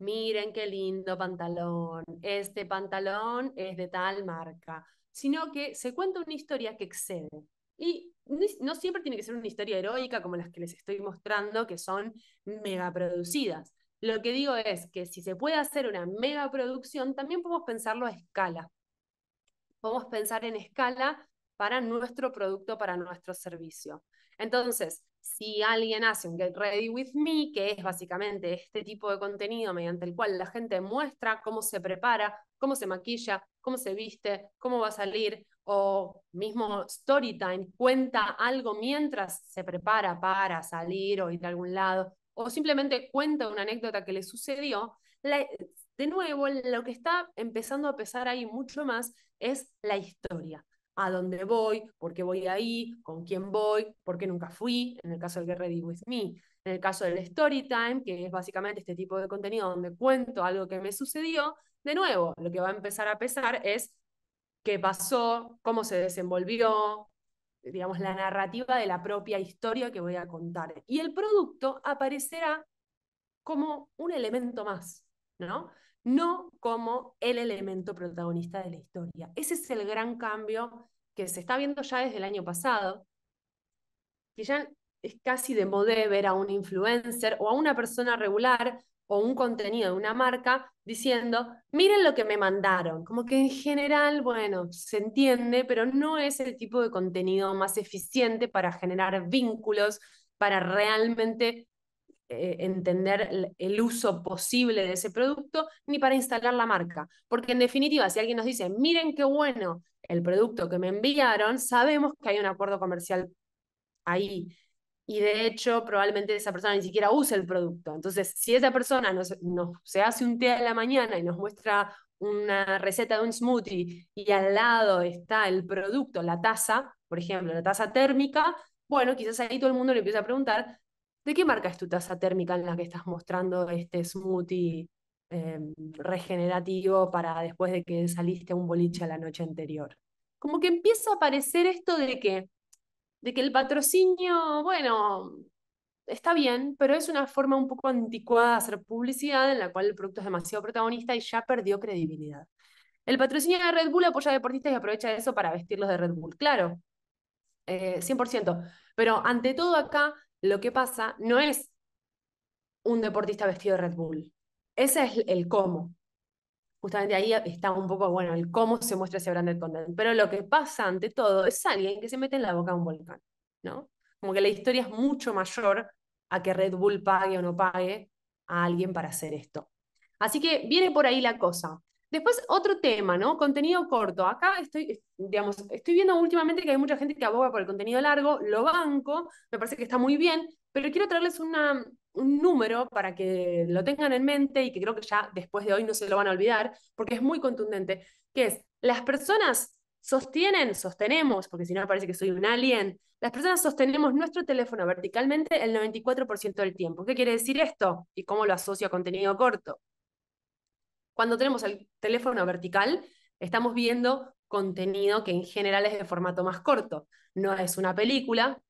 Miren qué lindo pantalón. Este pantalón es de tal marca. Sino que se cuenta una historia que excede. Y no siempre tiene que ser una historia heroica como las que les estoy mostrando, que son mega producidas. Lo que digo es que si se puede hacer una mega producción, también podemos pensarlo a escala. Podemos pensar en escala para nuestro producto, para nuestro servicio. Entonces, si alguien hace un Get Ready With Me, que es básicamente este tipo de contenido mediante el cual la gente muestra cómo se prepara, cómo se maquilla, cómo se viste, cómo va a salir, o mismo time, cuenta algo mientras se prepara para salir o ir a algún lado, o simplemente cuenta una anécdota que le sucedió, de nuevo, lo que está empezando a pesar ahí mucho más es la historia. ¿A dónde voy? ¿Por qué voy ahí? ¿Con quién voy? ¿Por qué nunca fui? En el caso del Get Ready With Me. En el caso del Story Time, que es básicamente este tipo de contenido donde cuento algo que me sucedió, de nuevo, lo que va a empezar a pesar es qué pasó, cómo se desenvolvió, digamos, la narrativa de la propia historia que voy a contar. Y el producto aparecerá como un elemento más, ¿no? No como el elemento protagonista de la historia. Ese es el gran cambio que se está viendo ya desde el año pasado, que ya es casi de modé ver a un influencer o a una persona regular o un contenido de una marca diciendo, miren lo que me mandaron. Como que en general, bueno, se entiende, pero no es el tipo de contenido más eficiente para generar vínculos, para realmente eh, entender el uso posible de ese producto, ni para instalar la marca. Porque en definitiva, si alguien nos dice, miren qué bueno el producto que me enviaron, sabemos que hay un acuerdo comercial ahí y de hecho probablemente esa persona ni siquiera use el producto. Entonces, si esa persona nos, se hace un té a la mañana y nos muestra una receta de un smoothie y al lado está el producto, la taza, por ejemplo, la taza térmica, bueno, quizás ahí todo el mundo le empieza a preguntar, ¿de qué marca es tu taza térmica en la que estás mostrando este smoothie em, regenerativo para después de que saliste a un boliche a la noche anterior? Como que empieza a aparecer esto de que de que el patrocinio, bueno, está bien, pero es una forma un poco anticuada de hacer publicidad en la cual el producto es demasiado protagonista y ya perdió credibilidad. El patrocinio de Red Bull apoya a deportistas y aprovecha eso para vestirlos de Red Bull, claro, 100%. Eh, pero ante todo acá, lo que pasa no es un deportista vestido de Red Bull. Ese es el cómo justamente ahí está un poco, bueno, el cómo se muestra ese branded contenido Pero lo que pasa ante todo es alguien que se mete en la boca a un volcán, ¿no? Como que la historia es mucho mayor a que Red Bull pague o no pague a alguien para hacer esto. Así que viene por ahí la cosa. Después, otro tema, ¿no? Contenido corto. Acá estoy, digamos, estoy viendo últimamente que hay mucha gente que aboga por el contenido largo, lo banco, me parece que está muy bien, pero quiero traerles una, un número para que lo tengan en mente y que creo que ya después de hoy no se lo van a olvidar, porque es muy contundente, que es, las personas sostienen, sostenemos, porque si no parece que soy un alien, las personas sostenemos nuestro teléfono verticalmente el 94% del tiempo. ¿Qué quiere decir esto? ¿Y cómo lo asocio a contenido corto? Cuando tenemos el teléfono vertical, estamos viendo contenido que en general es de formato más corto. No es una película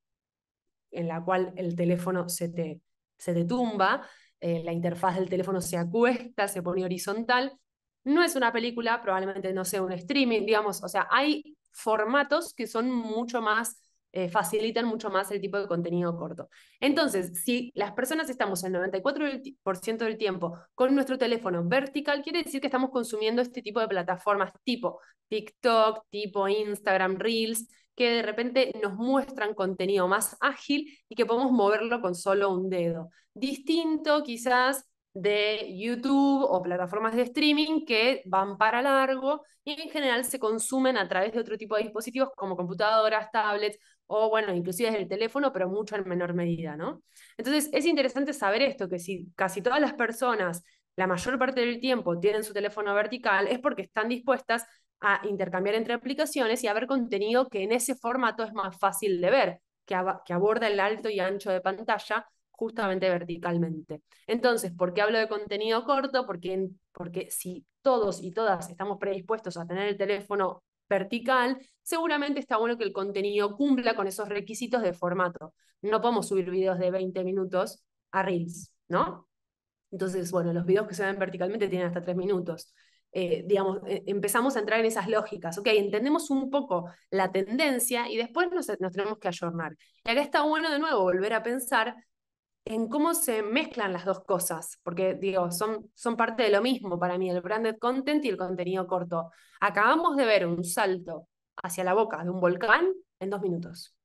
en la cual el teléfono se te se detumba eh, la interfaz del teléfono se acuesta, se pone horizontal. No es una película, probablemente no sea un streaming, digamos, o sea, hay formatos que son mucho más, eh, facilitan mucho más el tipo de contenido corto. Entonces, si las personas estamos el 94% del tiempo con nuestro teléfono vertical, quiere decir que estamos consumiendo este tipo de plataformas tipo TikTok, tipo Instagram Reels, que de repente nos muestran contenido más ágil y que podemos moverlo con solo un dedo. Distinto quizás de YouTube o plataformas de streaming que van para largo y en general se consumen a través de otro tipo de dispositivos como computadoras, tablets o bueno, inclusive el teléfono, pero mucho en menor medida, ¿no? Entonces es interesante saber esto, que si casi todas las personas la mayor parte del tiempo tienen su teléfono vertical es porque están dispuestas a intercambiar entre aplicaciones y a ver contenido que en ese formato es más fácil de ver, que, aborda el alto y ancho de pantalla justamente verticalmente. Entonces, ¿por qué hablo de contenido corto? Porque, porque si todos y todas estamos predispuestos a tener el teléfono vertical, seguramente está bueno que el contenido cumpla con esos requisitos de formato. No podemos subir videos de 20 minutos a Reels, ¿no? Entonces, bueno, los videos que se ven verticalmente tienen hasta 3 minutos. Eh, digamos, eh, empezamos a entrar en esas lógicas, ok, entendemos un poco la tendencia y después nos, tenemos que ayornar. Y acá está bueno de nuevo volver a pensar en cómo se mezclan las dos cosas, porque digo, son, son parte de lo mismo para mí, el branded content y el contenido corto. Acabamos de ver un salto hacia la boca de un volcán en dos minutos.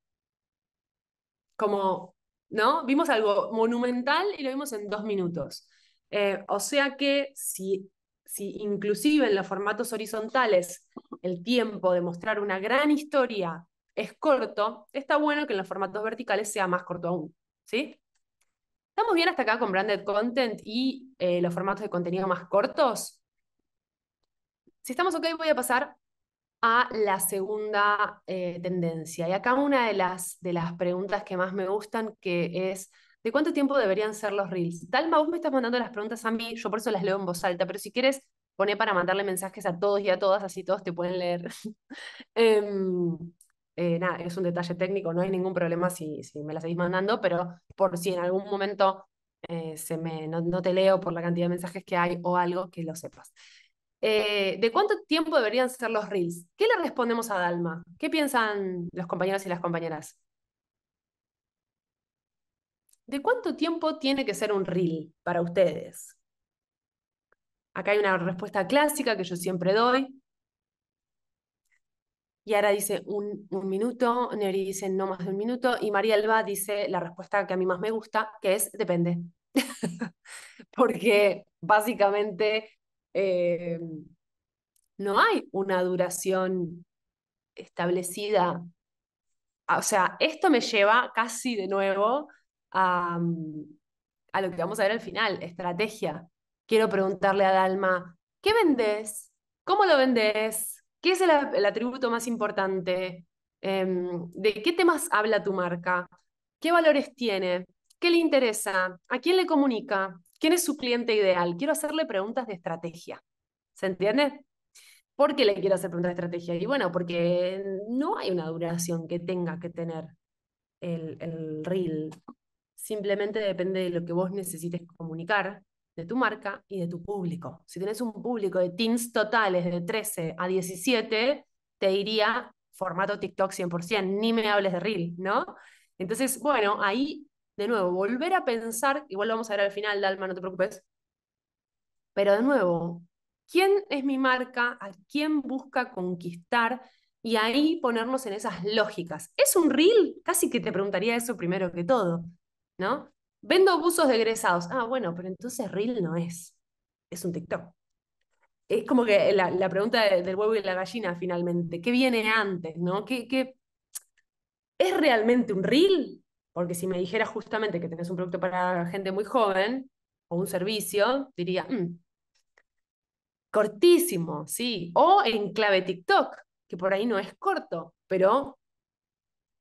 Como, ¿no? Vimos algo monumental y lo vimos en dos minutos. Eh, o sea que si si inclusive en los formatos horizontales el tiempo de mostrar una gran historia es corto, está bueno que en los formatos verticales sea más corto aún. ¿sí? ¿Estamos bien hasta acá con branded content y eh, los formatos de contenido más cortos? Si estamos ok, voy a pasar a la segunda eh, tendencia. Y acá una de las, de las preguntas que más me gustan, que es ¿De cuánto tiempo deberían ser los reels? Dalma, vos me estás mandando las preguntas a mí, yo por eso las leo en voz alta, pero si quieres, pone para mandarle mensajes a todos y a todas, así todos te pueden leer. Em, eh, nada, es un detalle técnico, no hay ningún problema si, me las seguís mandando, pero por si en algún momento eh, se me, no, te leo por la cantidad de mensajes que hay o algo que lo sepas. Eh, ¿De cuánto tiempo deberían ser los reels? ¿Qué le respondemos a Dalma? ¿Qué piensan los compañeros y las compañeras? ¿de cuánto tiempo tiene que ser un reel para ustedes? Acá hay una respuesta clásica que yo siempre doy. Y ahora dice un, minuto, Neri dice no más de un minuto, y María Elba dice la respuesta que a mí más me gusta, que es depende. Porque básicamente eh, no hay una duración establecida. O sea, esto me lleva casi de nuevo Mm, a, lo que vamos a ver al final, estrategia. Quiero preguntarle a Dalma, ¿qué vendés? ¿Cómo lo vendés? ¿Qué es el, atributo más importante? Em, ¿De qué temas habla tu marca? ¿Qué valores tiene? ¿Qué le interesa? ¿A quién le comunica? ¿Quién es su cliente ideal? Quiero hacerle preguntas de estrategia. ¿Se entiende? ¿Por qué le quiero hacer preguntas de estrategia? Y bueno, porque no hay una duración que tenga que tener el, el reel. Simplemente depende de lo que vos necesites comunicar, de tu marca y de tu público. Si tenés un público de teens totales de 13 a 17, te diría formato TikTok 100%, ni me hables de Reel, ¿no? Entonces, bueno, ahí, de nuevo, volver a pensar, igual lo vamos a ver al final, Dalma, no te preocupes, pero de nuevo, ¿quién es mi marca? ¿A quién busca conquistar? Y ahí ponernos en esas lógicas. ¿Es un reel? Casi que te preguntaría eso primero que todo. ¿no? Vendo buzos de egresados. Ah, bueno, pero entonces Reel no es. Es un TikTok. Es como que la, pregunta del huevo y la gallina finalmente. ¿Qué viene antes, no? ¿Qué, es realmente un Reel? Porque si me dijeras justamente que tenés un producto para gente muy joven o un servicio, diría, mm, cortísimo, sí. O en clave TikTok, que por ahí no es corto, pero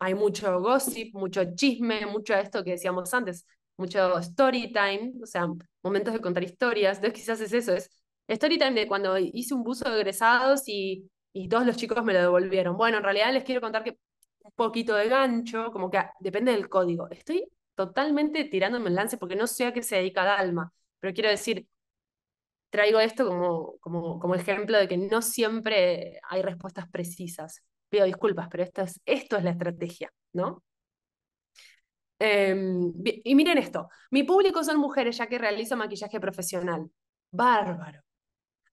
hay mucho gossip, mucho chisme, mucho esto que decíamos antes, mucho story time, o sea, momentos de contar historias. Entonces quizás es eso, es story time de cuando hice un buzo de egresados y, y todos los chicos me lo devolvieron. Bueno, en realidad les quiero contar que un poquito de gancho, como que depende del código. Estoy totalmente tirándome el lance porque no sé a qué se dedica Dalma, pero quiero decir, traigo esto como, como, como ejemplo de que no siempre hay respuestas precisas pido disculpas, pero esto es, esto es la estrategia, ¿no? Em, y miren esto, mi público son mujeres ya que realizo maquillaje profesional. Bárbaro.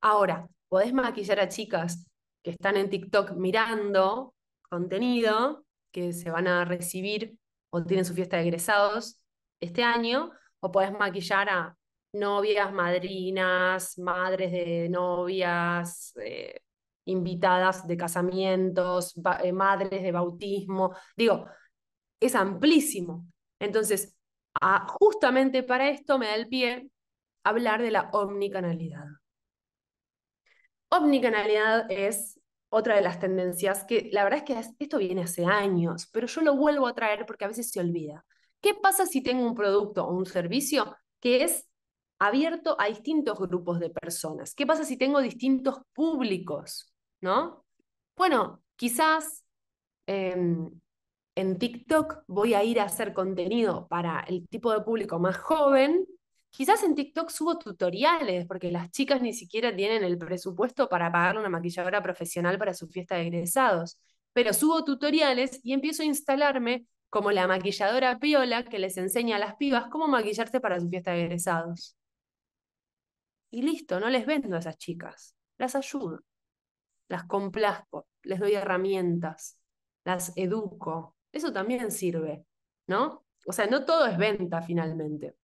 Ahora, podés maquillar a chicas que están en TikTok mirando contenido, que se van a recibir o tienen su fiesta de egresados este año, o podés maquillar a novias, madrinas, madres de novias, eh, invitadas de casamientos, eh, madres de bautismo, digo, es amplísimo. Entonces, justamente para esto me da el pie hablar de la omnicanalidad. Omnicanalidad es otra de las tendencias que la verdad es que esto viene hace años, pero yo lo vuelvo a traer porque a veces se olvida. ¿Qué pasa si tengo un producto o un servicio que es abierto a distintos grupos de personas? ¿Qué pasa si tengo distintos públicos? ¿no? Bueno, quizás em, en TikTok voy a ir a hacer contenido para el tipo de público más joven. Quizás en TikTok subo tutoriales, porque las chicas ni siquiera tienen el presupuesto para pagar una maquilladora profesional para su fiesta de egresados. Pero subo tutoriales y empiezo a instalarme como la maquilladora piola que les enseña a las pibas cómo maquillarse para su fiesta de egresados. Y listo, no les vendo a esas chicas, las ayudo las complazco, les doy herramientas, las educo. Eso también sirve, ¿no? O sea, no todo es venta finalmente.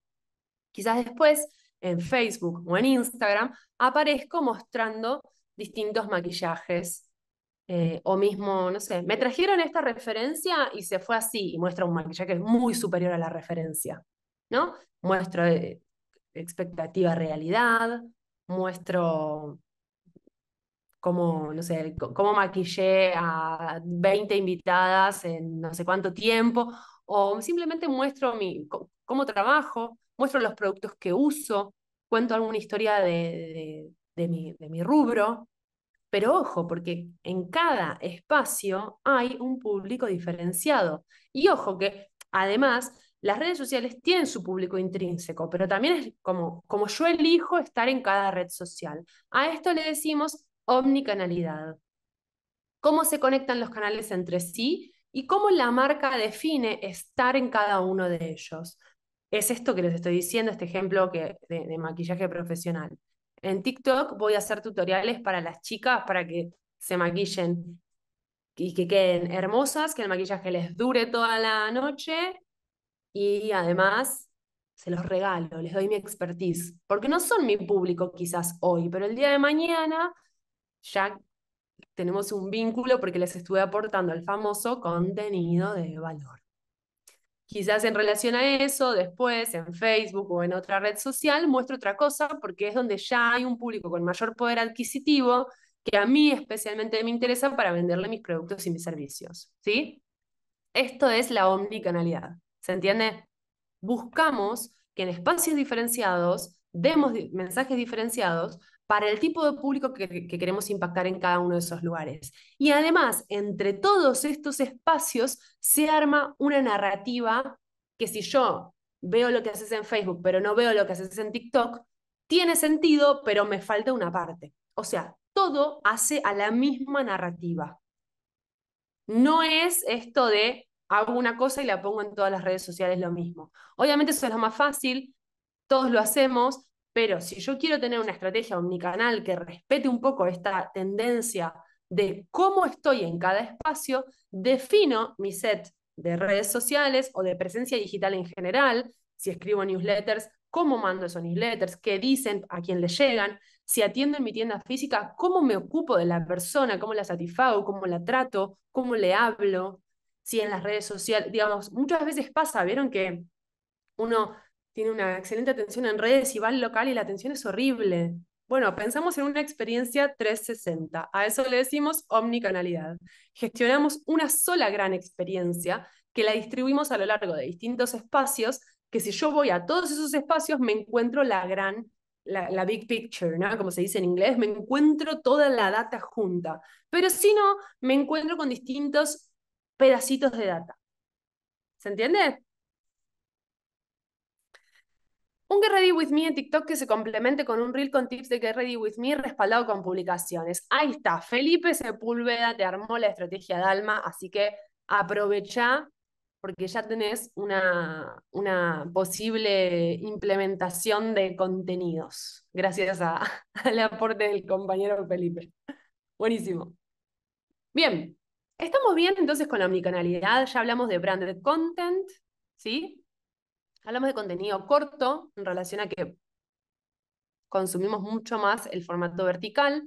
Quizás después en Facebook o en Instagram aparezco mostrando distintos maquillajes eh, o mismo, no sé, me trajeron esta referencia y se fue así y muestra un maquillaje muy superior a la referencia, ¿no? Muestro eh, expectativa realidad, muestro cómo, no sé, cómo maquillé a 20 invitadas en no sé cuánto tiempo, o simplemente muestro mi, cómo trabajo, muestro los productos que uso, cuento alguna historia de, mi, de mi rubro, pero ojo, porque en cada espacio hay un público diferenciado. Y ojo que además las redes sociales tienen su público intrínseco, pero también es como, como yo elijo estar en cada red social. A esto le decimos omnicanalidad. Cómo se conectan los canales entre sí y cómo la marca define estar en cada uno de ellos. Es esto que les estoy diciendo, este ejemplo que, de, de maquillaje profesional. En TikTok voy a hacer tutoriales para las chicas para que se maquillen y que queden hermosas, que el maquillaje les dure toda la noche y además se los regalo, les doy mi expertise, porque no son mi público quizás hoy, pero el día de mañana ya tenemos un vínculo porque les estuve aportando el famoso contenido de valor. Quizás en relación a eso, después en Facebook o en otra red social, muestro otra cosa porque es donde ya hay un público con mayor poder adquisitivo que a mí especialmente me interesa para venderle mis productos y mis servicios. ¿sí? Esto es la omnicanalidad. ¿Se entiende? Buscamos que en espacios diferenciados demos mensajes diferenciados para el tipo de público que, queremos impactar en cada uno de esos lugares. Y además, entre todos estos espacios se arma una narrativa que si yo veo lo que haces en Facebook, pero no veo lo que haces en TikTok, tiene sentido, pero me falta una parte. O sea, todo hace a la misma narrativa. No es esto de hago una cosa y la pongo en todas las redes sociales lo mismo. Obviamente eso es lo más fácil, todos lo hacemos, pero si yo quiero tener una estrategia omnicanal que respete un poco esta tendencia de cómo estoy en cada espacio, defino mi set de redes sociales o de presencia digital en general, si escribo newsletters, cómo mando esos newsletters, qué dicen, a quién le llegan, si atiendo en mi tienda física, cómo me ocupo de la persona, cómo la satisfago, cómo la trato, cómo le hablo, si en las redes sociales, digamos, muchas veces pasa, vieron que uno tiene una excelente atención en redes y va al local y la atención es horrible. Bueno, pensamos en una experiencia 360. A eso le decimos omnicanalidad. Gestionamos una sola gran experiencia que la distribuimos a lo largo de distintos espacios, que si yo voy a todos esos espacios me encuentro la gran, la, la big picture, ¿no? Como se dice en inglés, me encuentro toda la data junta. Pero si no, me encuentro con distintos pedacitos de data. ¿Se entiende? Un Get Ready With Me en TikTok que se complemente con un reel con tips de Get Ready With Me respaldado con publicaciones. Ahí está, Felipe Sepúlveda te armó la estrategia de Alma, así que aprovecha porque ya tenés una, una posible implementación de contenidos, gracias a, al aporte del compañero Felipe. Buenísimo. Bien, estamos bien entonces con la omnicanalidad, ya hablamos de branded content, ¿sí? Hablamos de contenido corto en relación a que consumimos mucho más el formato vertical.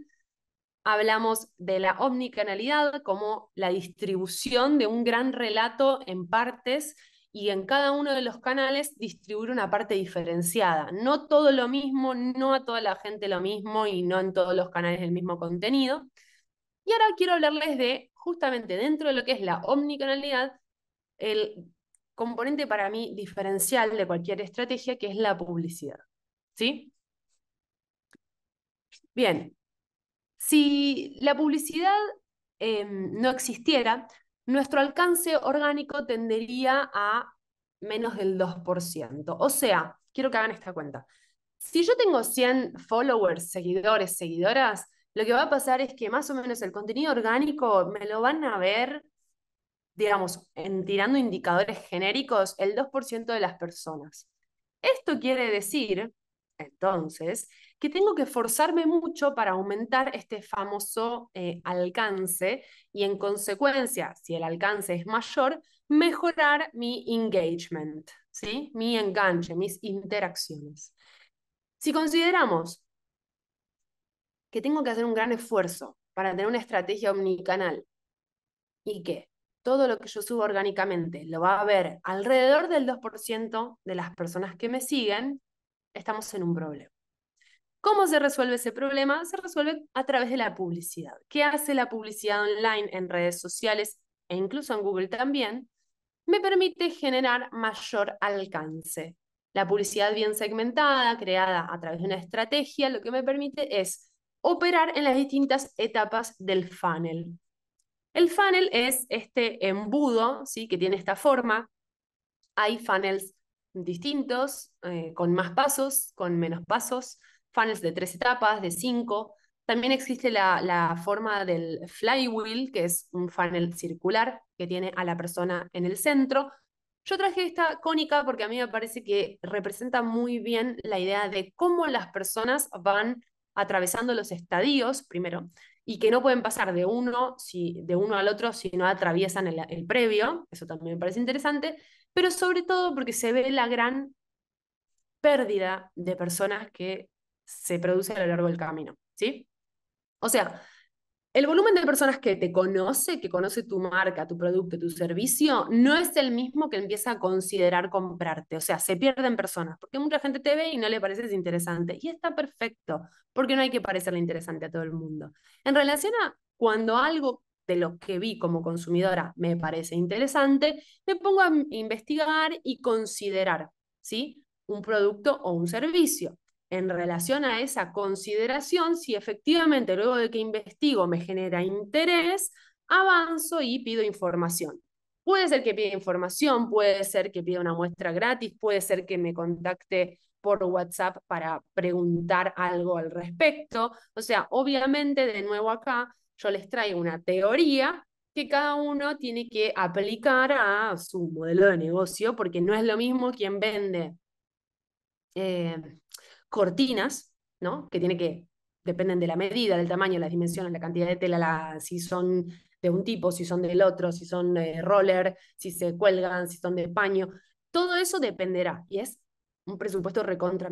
Hablamos de la omnicanalidad como la distribución de un gran relato en partes y en cada uno de los canales distribuir una parte diferenciada. No todo lo mismo, no a toda la gente lo mismo y no en todos los canales el mismo contenido. Y ahora quiero hablarles de, justamente dentro de lo que es la omnicanalidad, el componente para mí diferencial de cualquier estrategia, que es la publicidad. ¿Sí? Bien, si la publicidad em, no existiera, nuestro alcance orgánico tendería a menos del 2%. O sea, quiero que hagan esta cuenta. Si yo tengo 100 followers, seguidores, seguidoras, lo que va a pasar es que más o menos el contenido orgánico me lo van a ver digamos, tirando indicadores genéricos, el 2% de las personas. Esto quiere decir, entonces, que tengo que forzarme mucho para aumentar este famoso eh, alcance y en consecuencia, si el alcance es mayor, mejorar mi engagement, ¿sí? mi enganche, mis interacciones. Si consideramos que tengo que hacer un gran esfuerzo para tener una estrategia omnicanal y que todo lo que yo subo orgánicamente lo va a ver alrededor del 2% de las personas que me siguen, estamos en un problema. ¿Cómo se resuelve ese problema? Se resuelve a través de la publicidad. ¿Qué hace la publicidad online en redes sociales e incluso en Google también? Me permite generar mayor alcance. La publicidad bien segmentada, creada a través de una estrategia, lo que me permite es operar en las distintas etapas del funnel. El funnel es este embudo ¿sí? que tiene esta forma. Hay funnels distintos, eh, con más pasos, con menos pasos, funnels de tres etapas, de cinco. También existe la, la forma del flywheel, que es un funnel circular que tiene a la persona en el centro. Yo traje esta cónica porque a mí me parece que representa muy bien la idea de cómo las personas van atravesando los estadios, primero, y que no pueden pasar de uno, si, de uno al otro si no atraviesan el, previo, eso también me parece interesante, pero sobre todo porque se ve la gran pérdida de personas que se produce a lo largo del camino, ¿sí? O sea, el volumen de personas que te conoce, que conoce tu marca, tu producto, tu servicio, no es el mismo que empieza a considerar comprarte. O sea, se pierden personas, porque mucha gente te ve y no le pareces interesante. Y está perfecto, porque no hay que parecerle interesante a todo el mundo. En relación a cuando algo de lo que vi como consumidora me parece interesante, me pongo a investigar y considerar, ¿sí? Un producto o un servicio en relación a esa consideración, si efectivamente luego de que investigo me genera interés, avanzo y pido información. Puede ser que pida información, puede ser que pida una muestra gratis, puede ser que me contacte por WhatsApp para preguntar algo al respecto. O sea, obviamente, de nuevo acá, yo les traigo una teoría que cada uno tiene que aplicar a su modelo de negocio, porque no es lo mismo quien vende eh, cortinas, ¿no? que tiene que, dependen de la medida, del tamaño, las dimensiones, la cantidad de tela, si son de un tipo, si son del otro, si son eh, roller, si se cuelgan, si son de paño. Todo eso dependerá y es un presupuesto recontra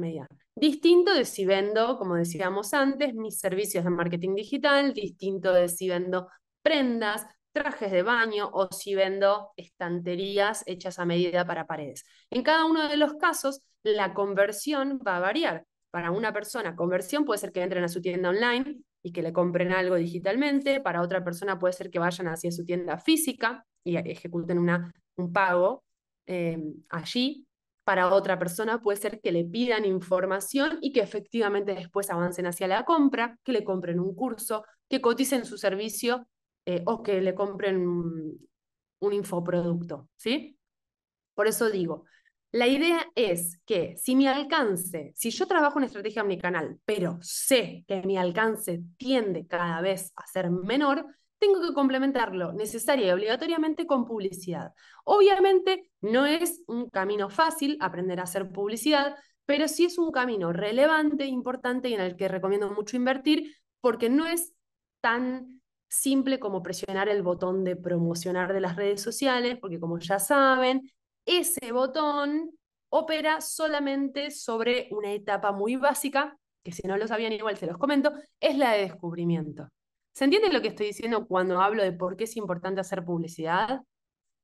Distinto de si vendo, como decíamos antes, mis servicios de marketing digital, distinto de si vendo prendas, trajes de baño o si vendo estanterías hechas a medida para paredes. En cada uno de los casos, la conversión va a variar. Para una persona, conversión puede ser que entren a su tienda online y que le compren algo digitalmente, para otra persona puede ser que vayan hacia su tienda física y ejecuten una, un pago em, allí, para otra persona puede ser que le pidan información y que efectivamente después avancen hacia la compra, que le compren un curso, que coticen su servicio eh, o que le compren un, infoproducto, ¿sí? Por eso digo, la idea es que si mi alcance, si yo trabajo una estrategia omnicanal, pero sé que mi alcance tiende cada vez a ser menor, tengo que complementarlo necesaria y obligatoriamente con publicidad. Obviamente no es un camino fácil aprender a hacer publicidad, pero sí es un camino relevante, importante y en el que recomiendo mucho invertir porque no es tan simple como presionar el botón de promocionar de las redes sociales, porque como ya saben, ese botón opera solamente sobre una etapa muy básica, que si no lo sabían igual se los comento, es la de descubrimiento. ¿Se entiende lo que estoy diciendo cuando hablo de por qué es importante hacer publicidad?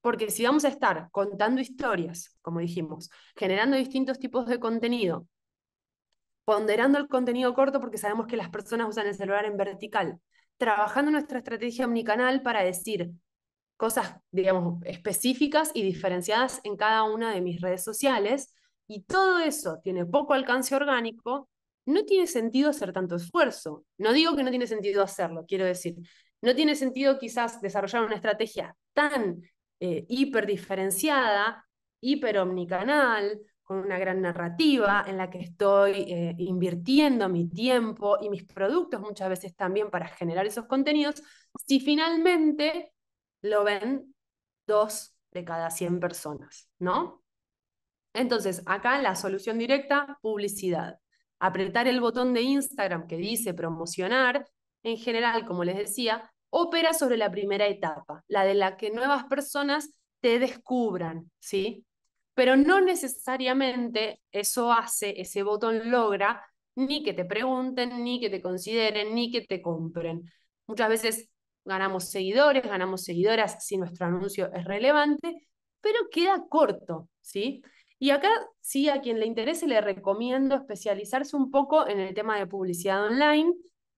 Porque si vamos a estar contando historias, como dijimos, generando distintos tipos de contenido, ponderando el contenido corto porque sabemos que las personas usan el celular en vertical, trabajando nuestra estrategia omnicanal para decir cosas, digamos, específicas y diferenciadas en cada una de mis redes sociales, y todo eso tiene poco alcance orgánico, no tiene sentido hacer tanto esfuerzo. No digo que no tiene sentido hacerlo, quiero decir, no tiene sentido quizás desarrollar una estrategia tan hiperdiferenciada, eh, hiper diferenciada, hiper omnicanal, con una gran narrativa en la que estoy eh, invirtiendo mi tiempo y mis productos muchas veces también para generar esos contenidos, si finalmente lo ven dos de cada 100 personas, ¿no? Entonces, acá la solución directa, publicidad. Apretar el botón de Instagram que dice promocionar, en general, como les decía, opera sobre la primera etapa, la de la que nuevas personas te descubran, ¿sí? pero no necesariamente eso hace, ese botón logra ni que te pregunten, ni que te consideren, ni que te compren. Muchas veces ganamos seguidores, ganamos seguidoras si nuestro anuncio es relevante, pero queda corto, ¿sí? Y acá sí a quien le interese le recomiendo especializarse un poco en el tema de publicidad online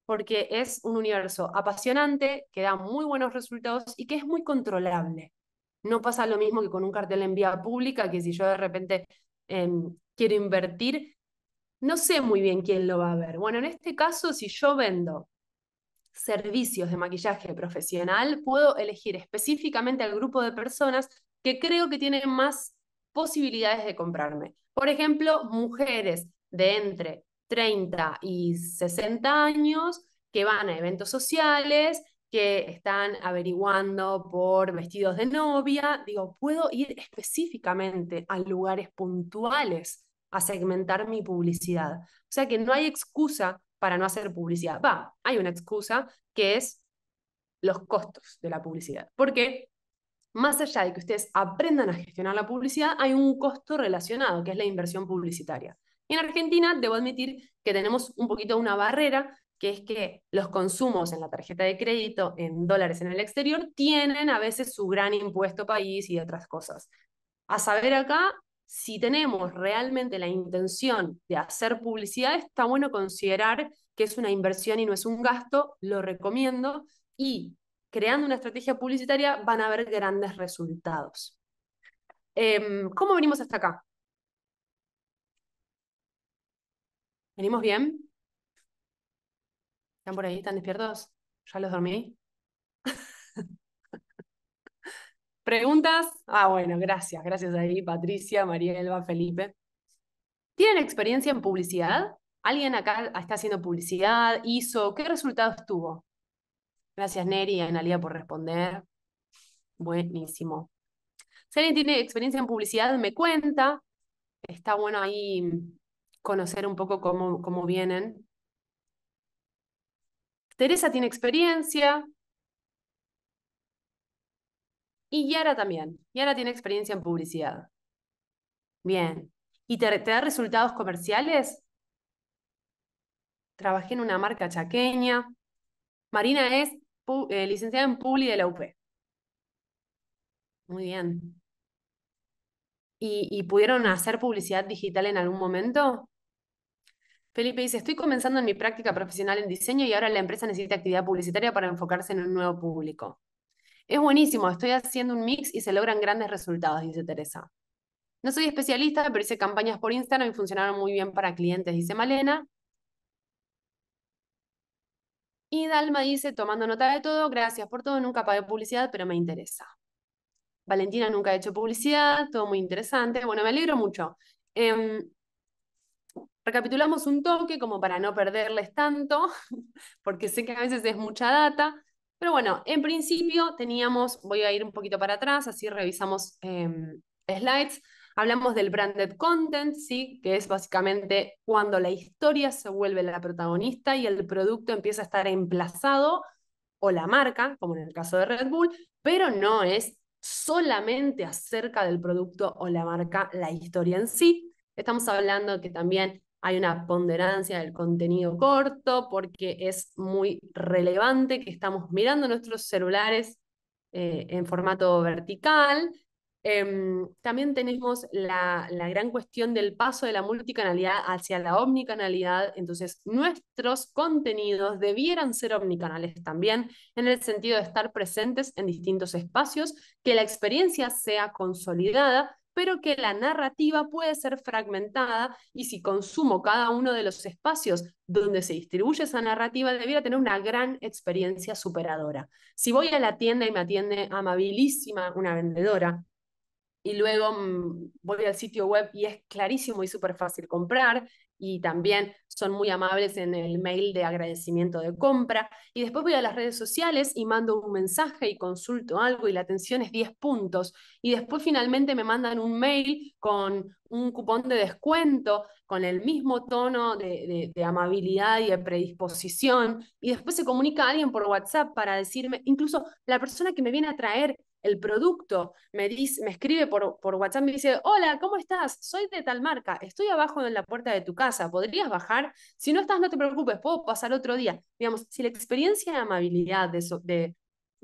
porque es un universo apasionante, que da muy buenos resultados y que es muy controlable. No pasa lo mismo que con un cartel en vía pública, que si yo de repente em, quiero invertir, no sé muy bien quién lo va a ver. Bueno, en este caso, si yo vendo servicios de maquillaje profesional, puedo elegir específicamente al grupo de personas que creo que tienen más posibilidades de comprarme. Por ejemplo, mujeres de entre 30 y 60 años que van a eventos sociales, que están averiguando por vestidos de novia, digo, puedo ir específicamente a lugares puntuales a segmentar mi publicidad. O sea que no hay excusa para no hacer publicidad. Va, hay una excusa que es los costos de la publicidad. Porque más allá de que ustedes aprendan a gestionar la publicidad, hay un costo relacionado, que es la inversión publicitaria. Y En Argentina, debo admitir que tenemos un poquito una barrera que es que los consumos en la tarjeta de crédito en dólares en el exterior tienen a veces su gran impuesto país y otras cosas. A saber acá, si tenemos realmente la intención de hacer publicidad, está bueno considerar que es una inversión y no es un gasto, lo recomiendo, y creando una estrategia publicitaria van a ver grandes resultados. Em, ¿Cómo venimos hasta acá? ¿Venimos bien? ¿Están por ahí? ¿Están despiertos? ¿Ya los dormí? ¿Preguntas? Ah, bueno, gracias. Gracias ahí, Patricia, María Elba, Felipe. ¿Tienen experiencia en publicidad? ¿Alguien acá está haciendo publicidad? ¿Hizo? ¿Qué resultados tuvo? Gracias, Neri y Analia, por responder. Buenísimo. Si alguien tiene experiencia en publicidad, me cuenta. Está bueno ahí conocer un poco cómo, cómo vienen Teresa tiene experiencia. Y Yara también. Yara tiene experiencia en publicidad. Bien. ¿Y te, da resultados comerciales? Trabajé en una marca chaqueña. Marina es eh, licenciada en Publi de la UP. Muy bien. ¿Y, ¿Y pudieron hacer publicidad digital en algún momento? Felipe dice, estoy comenzando en mi práctica profesional en diseño y ahora la empresa necesita actividad publicitaria para enfocarse en un nuevo público. Es buenísimo, estoy haciendo un mix y se logran grandes resultados, dice Teresa. No soy especialista, pero hice campañas por Instagram y funcionaron muy bien para clientes, dice Malena. Y Dalma dice, tomando nota de todo, gracias por todo, nunca pagué publicidad, pero me interesa. Valentina nunca ha hecho publicidad, todo muy interesante. Bueno, me alegro mucho. Em, Recapitulamos un toque como para no perderles tanto, porque sé que a veces es mucha data, pero bueno, en principio teníamos, voy a ir un poquito para atrás, así revisamos em, slides. Hablamos del branded content, ¿sí? que es básicamente cuando la historia se vuelve la protagonista y el producto empieza a estar emplazado o la marca, como en el caso de Red Bull, pero no es solamente acerca del producto o la marca la historia en sí. Estamos hablando que también hay una ponderancia del contenido corto porque es muy relevante que estamos mirando nuestros celulares eh, en formato vertical. Em, también tenemos la, la, gran cuestión del paso de la multicanalidad hacia la omnicanalidad. Entonces, nuestros contenidos debieran ser omnicanales también, en el sentido de estar presentes en distintos espacios, que la experiencia sea consolidada pero que la narrativa puede ser fragmentada y si consumo cada uno de los espacios donde se distribuye esa narrativa, debiera tener una gran experiencia superadora. Si voy a la tienda y me atiende amabilísima una vendedora, y luego mm, voy al sitio web y es clarísimo y súper fácil comprar, y también son muy amables en el mail de agradecimiento de compra. Y después voy a las redes sociales y mando un mensaje y consulto algo y la atención es 10 puntos. Y después finalmente me mandan un mail con un cupón de descuento, con el mismo tono de, amabilidad y de predisposición. Y después se comunica a alguien por WhatsApp para decirme, incluso la persona que me viene a traer el producto, me, me escribe por, por WhatsApp, me dice, hola, ¿cómo estás? Soy de tal marca, estoy abajo en la puerta de tu casa, ¿podrías bajar? Si no estás, no te preocupes, puedo pasar otro día. Digamos, si la experiencia de amabilidad, de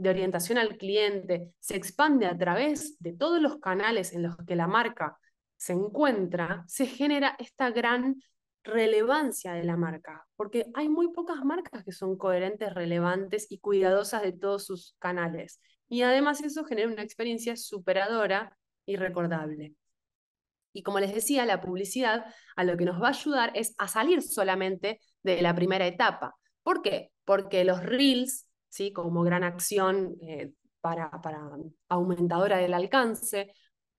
orientación al cliente, se expande a través de todos los canales en los que la marca se encuentra, se genera esta gran relevancia de la marca, porque hay muy pocas marcas que son coherentes, relevantes y cuidadosas de todos sus canales. Y además eso genera una experiencia superadora y recordable. Y como les decía, la publicidad a lo que nos va a ayudar es a salir solamente de la primera etapa. ¿Por qué? Porque los reels, ¿sí? como gran acción eh, para, aumentadora del alcance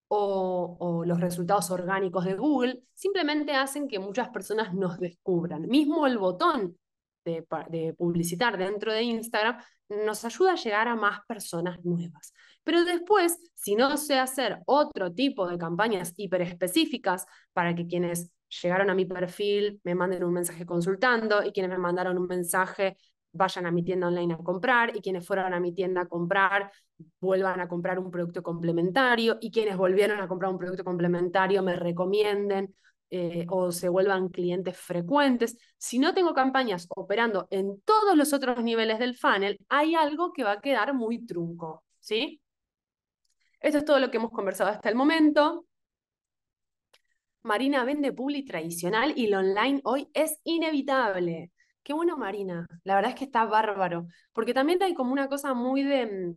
o, o, los resultados orgánicos de Google, simplemente hacen que muchas personas nos descubran. Mismo el botón de, publicitar dentro de Instagram nos ayuda a llegar a más personas nuevas. Pero después, si no sé hacer otro tipo de campañas hiperespecíficas para que quienes llegaron a mi perfil me manden un mensaje consultando y quienes me mandaron un mensaje vayan a mi tienda online a comprar y quienes fueron a mi tienda a comprar vuelvan a comprar un producto complementario y quienes volvieron a comprar un producto complementario me recomienden. Eh, o se vuelvan clientes frecuentes, si no tengo campañas operando en todos los otros niveles del funnel, hay algo que va a quedar muy trunco, ¿sí? Esto es todo lo que hemos conversado hasta el momento. Marina vende public tradicional y lo online hoy es inevitable. Qué bueno, Marina. La verdad es que está bárbaro. Porque también hay como una cosa muy de mm,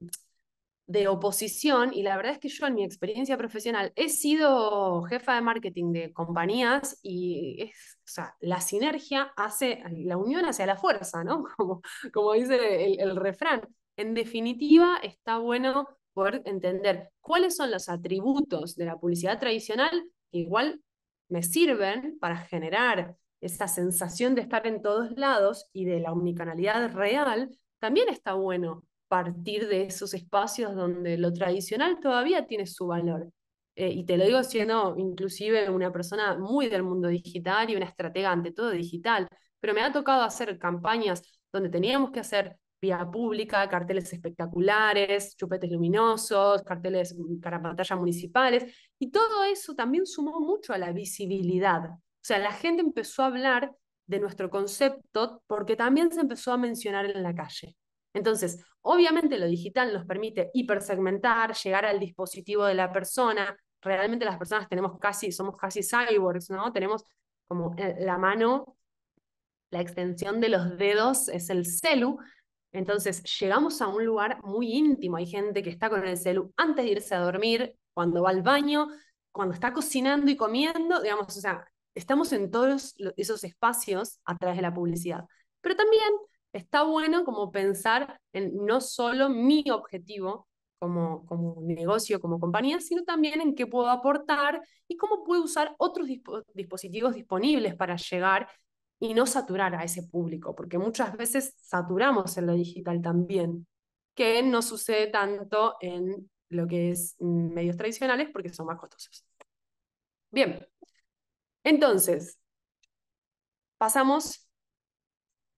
de oposición y la verdad es que yo en mi experiencia profesional he sido jefa de marketing de compañías y es, sea, la sinergia hace, la unión hacia la fuerza, ¿no? Como, como dice el, refrán. En definitiva, está bueno poder entender cuáles son los atributos de la publicidad tradicional que igual me sirven para generar esa sensación de estar en todos lados y de la omnicanalidad real, también está bueno partir de esos espacios donde lo tradicional todavía tiene su valor. Eh, y te lo digo siendo inclusive una persona muy del mundo digital y una estratega ante todo digital, pero me ha tocado hacer campañas donde teníamos que hacer vía pública, carteles espectaculares, chupetes luminosos, carteles para mm, pantallas municipales, y todo eso también sumó mucho a la visibilidad. O sea, la gente empezó a hablar de nuestro concepto porque también se empezó a mencionar en la calle. Entonces, obviamente lo digital nos permite hipersegmentar, llegar al dispositivo de la persona. Realmente las personas tenemos casi, somos casi cyborgs, ¿no? Tenemos como la mano, la extensión de los dedos es el celu. Entonces, llegamos a un lugar muy íntimo. Hay gente que está con el celu antes de irse a dormir, cuando va al baño, cuando está cocinando y comiendo, digamos, o sea, estamos en todos esos espacios a través de la publicidad. Pero también está bueno como pensar en no solo mi objetivo como, como negocio, como compañía, sino también en qué puedo aportar y cómo puedo usar otros dispositivos disponibles para llegar y no saturar a ese público, porque muchas veces saturamos en lo digital también, que no sucede tanto en lo que es medios tradicionales porque son más costosos. Bien, entonces, pasamos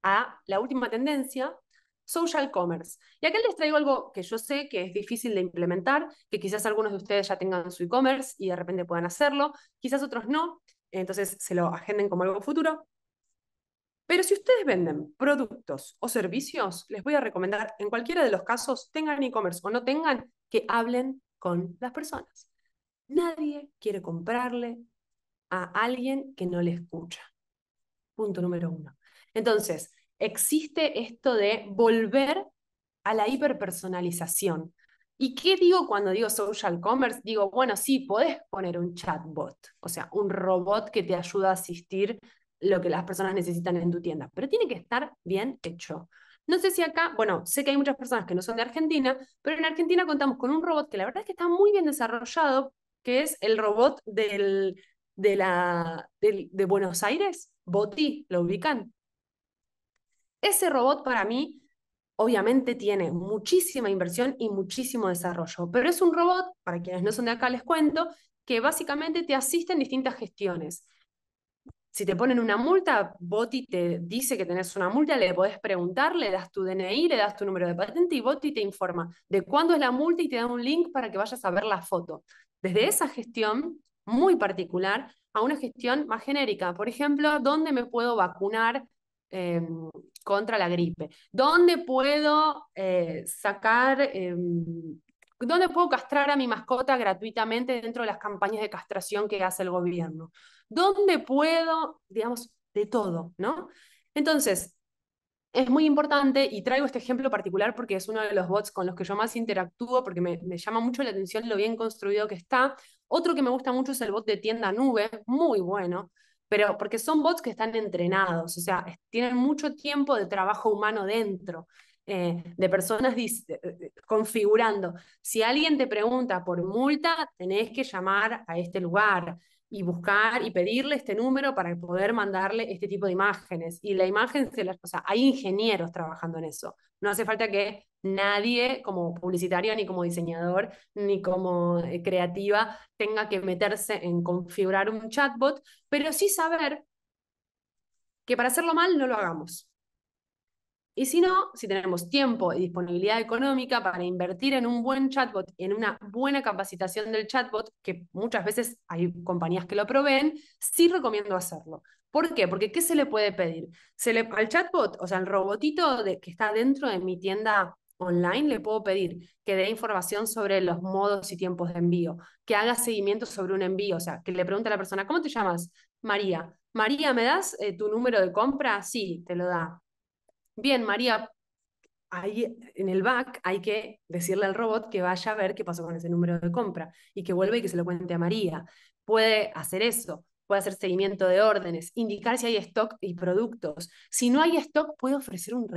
a la última tendencia, social commerce. Y acá les traigo algo que yo sé que es difícil de implementar, que quizás algunos de ustedes ya tengan su e-commerce y de repente puedan hacerlo, quizás otros no, entonces se lo agenden como algo futuro. Pero si ustedes venden productos o servicios, les voy a recomendar, en cualquiera de los casos, tengan e-commerce o no tengan, que hablen con las personas. Nadie quiere comprarle a alguien que no le escucha. Punto número uno. Entonces, existe esto de volver a la hiperpersonalización. ¿Y qué digo cuando digo social commerce? Digo, bueno, sí, podés poner un chatbot, o sea, un robot que te ayuda a asistir lo que las personas necesitan en tu tienda, pero tiene que estar bien hecho. No sé si acá, bueno, sé que hay muchas personas que no son de Argentina, pero en Argentina contamos con un robot que la verdad es que está muy bien desarrollado, que es el robot del, de, la, de Buenos Aires, Boti, lo ubican. Ese robot para mí, obviamente, tiene muchísima inversión y muchísimo desarrollo, pero es un robot, para quienes no son de acá les cuento, que básicamente te asiste en distintas gestiones. Si te ponen una multa, Boti te dice que tenés una multa, le podés preguntar, le das tu DNI, le das tu número de patente y Boti te informa de cuándo es la multa y te da un link para que vayas a ver la foto. Desde esa gestión muy particular a una gestión más genérica, por ejemplo, dónde me puedo vacunar Em, contra la gripe. ¿Dónde puedo eh, sacar, em, dónde puedo castrar a mi mascota gratuitamente dentro de las campañas de castración que hace el gobierno? ¿Dónde puedo, digamos, de todo, ¿no? Entonces, es muy importante y traigo este ejemplo particular porque es uno de los bots con los que yo más interactúo porque me, llama mucho la atención lo bien construido que está. Otro que me gusta mucho es el bot de tienda nube, muy bueno, pero porque son bots que están entrenados, o sea, tienen mucho tiempo de trabajo humano dentro, eh, de personas eh, eh, configurando. Si alguien te pregunta por multa, tenés que llamar a este lugar y buscar y pedirle este número para poder mandarle este tipo de imágenes. Y la imagen, de la, o sea, hay ingenieros trabajando en eso. No hace falta que nadie como publicitario, ni como diseñador, ni como eh, creativa tenga que meterse en configurar un chatbot, pero sí saber que para hacerlo mal no lo hagamos. Y si no, si tenemos tiempo y disponibilidad económica para invertir en un buen chatbot, en una buena capacitación del chatbot, que muchas veces hay compañías que lo proveen, sí recomiendo hacerlo. ¿Por qué? Porque ¿qué se le puede pedir? Se le, al chatbot, o sea, al robotito que está dentro de mi tienda online, le puedo pedir que dé información sobre los modos y tiempos de envío, que haga seguimiento sobre un envío, o sea, que le pregunte a la persona, ¿cómo te llamas? María. María, ¿me das eh, tu número de compra? Sí, te lo da bien, María, ahí en el back hay que decirle al robot que vaya a ver qué pasó con ese número de compra y que vuelva y que se lo cuente a María. Puede hacer eso, puede hacer seguimiento de órdenes, indicar si hay stock y productos. Si no hay stock, puede ofrecer un,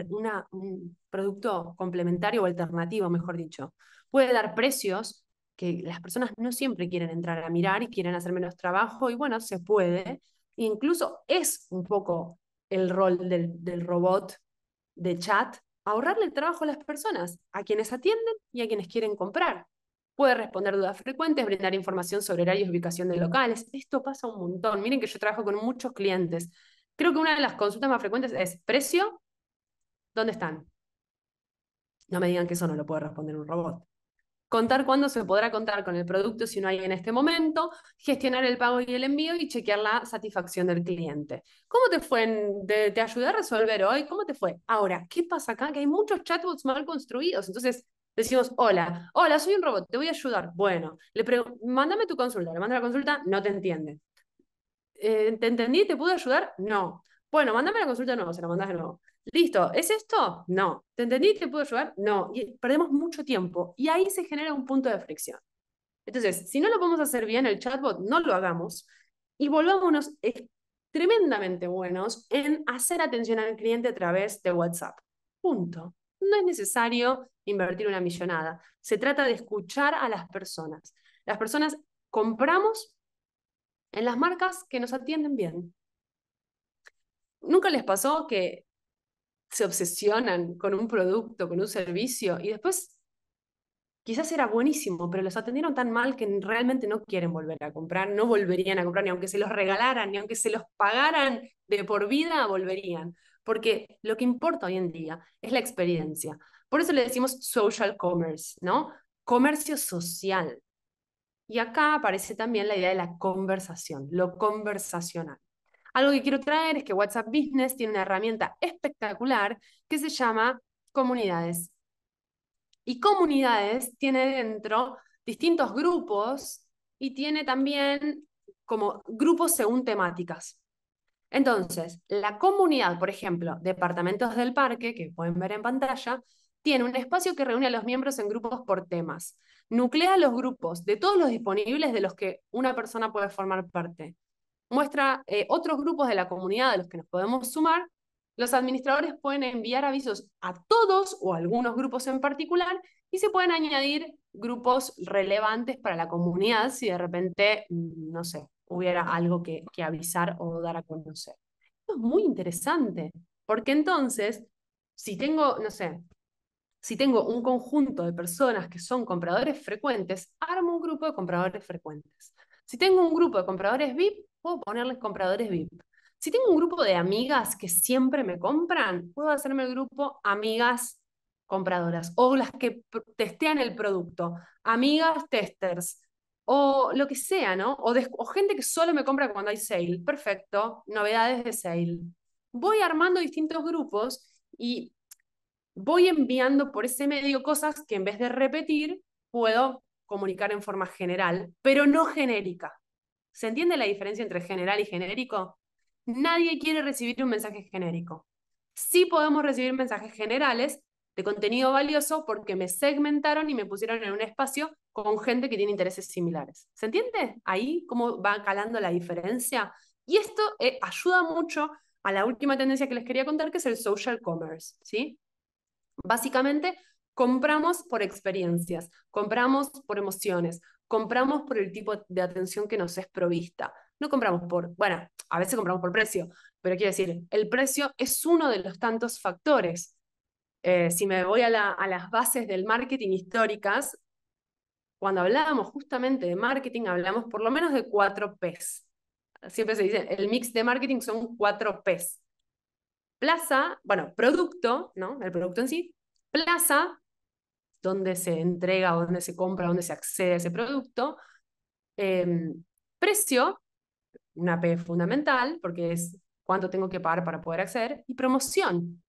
producto complementario o alternativo, mejor dicho. Puede dar precios que las personas no siempre quieren entrar a mirar y quieren hacer menos trabajo y bueno, se puede. incluso es un poco el rol del robot de chat, ahorrarle el trabajo a las personas, a quienes atienden y a quienes quieren comprar. Puede responder dudas frecuentes, brindar información sobre horarios y ubicación de locales. Esto pasa un montón. Miren que yo trabajo con muchos clientes. Creo que una de las consultas más frecuentes es precio, ¿dónde están? No me digan que eso no lo puede responder un robot contar cuándo se podrá contar con el producto si no hay en este momento, gestionar el pago y el envío y chequear la satisfacción del cliente. ¿Cómo te fue? ¿Te ayudé a resolver hoy? ¿Cómo te fue? Ahora, ¿qué pasa acá? Que hay muchos chatbots mal construidos. Entonces, decimos, hola, hola, soy un robot, te voy a ayudar. Bueno, le mándame tu consulta, le mando la consulta, no te entiende. Eh, ¿Te entendí? ¿Te pude ayudar? No. Bueno, mándame la consulta de nuevo, se la mandas de nuevo. Listo, ¿es esto? No. ¿Te entendí? que puedo ayudar? No. perdemos mucho tiempo y ahí se genera un punto de fricción. Entonces, si no lo podemos hacer bien, el chatbot no lo hagamos y volvámonos tremendamente buenos en hacer atención al cliente a través de WhatsApp. Punto. No es necesario invertir una millonada. Se trata de escuchar a las personas. Las personas compramos en las marcas que nos atienden bien. ¿Nunca les pasó que se obsesionan con un producto, con un servicio, y después quizás era buenísimo, pero los atendieron tan mal que realmente no quieren volver a comprar, no volverían a comprar, ni aunque se los regalaran, ni aunque se los pagaran de por vida, volverían. Porque lo que importa hoy en día es la experiencia. Por eso le decimos social commerce, ¿no? Comercio social. Y acá aparece también la idea de la conversación, lo conversacional. Algo que quiero traer es que WhatsApp Business tiene una herramienta espectacular que se llama comunidades. Y comunidades tiene dentro distintos grupos y tiene también como grupos según temáticas. Entonces, la comunidad, por ejemplo, Departamentos del Parque, que pueden ver en pantalla, tiene un espacio que reúne a los miembros en grupos por temas. Nuclea los grupos de todos los disponibles de los que una persona puede formar parte muestra eh, otros grupos de la comunidad a los que nos podemos sumar, los administradores pueden enviar avisos a todos o a algunos grupos en particular y se pueden añadir grupos relevantes para la comunidad si de repente, mm, no sé, hubiera algo que, que avisar o dar a conocer. Esto es muy interesante, porque entonces, si tengo, no sé, si tengo un conjunto de personas que son compradores frecuentes, armo un grupo de compradores frecuentes. Si tengo un grupo de compradores VIP, puedo ponerles compradores VIP. Si tengo un grupo de amigas que siempre me compran, puedo hacerme el grupo amigas compradoras o las que testean el producto, amigas testers o lo que sea, ¿no? O, o gente que solo me compra cuando hay sale. Perfecto, novedades de sale. Voy armando distintos grupos y voy enviando por ese medio cosas que en vez de repetir, puedo comunicar en forma general, pero no genérica. ¿Se entiende la diferencia entre general y genérico? Nadie quiere recibir un mensaje genérico. Sí podemos recibir mensajes generales de contenido valioso porque me segmentaron y me pusieron en un espacio con gente que tiene intereses similares. ¿Se entiende ahí cómo va calando la diferencia? Y esto eh, ayuda mucho a la última tendencia que les quería contar, que es el social commerce, ¿sí? Básicamente, Compramos por experiencias, compramos por emociones, compramos por el tipo de atención que nos es provista. No compramos por, bueno, a veces compramos por precio, pero quiero decir, el precio es uno de los tantos factores. Eh, si me voy a, a las bases del marketing históricas, cuando hablábamos justamente de marketing, hablamos por lo menos de cuatro Ps. Siempre se dice, el mix de marketing son cuatro Ps. Plaza, bueno, producto, ¿no? El producto en sí. Plaza, dónde se entrega, dónde se compra, dónde se accede a ese producto. Em, precio, una P fundamental, porque es cuánto tengo que pagar para poder acceder, y promoción.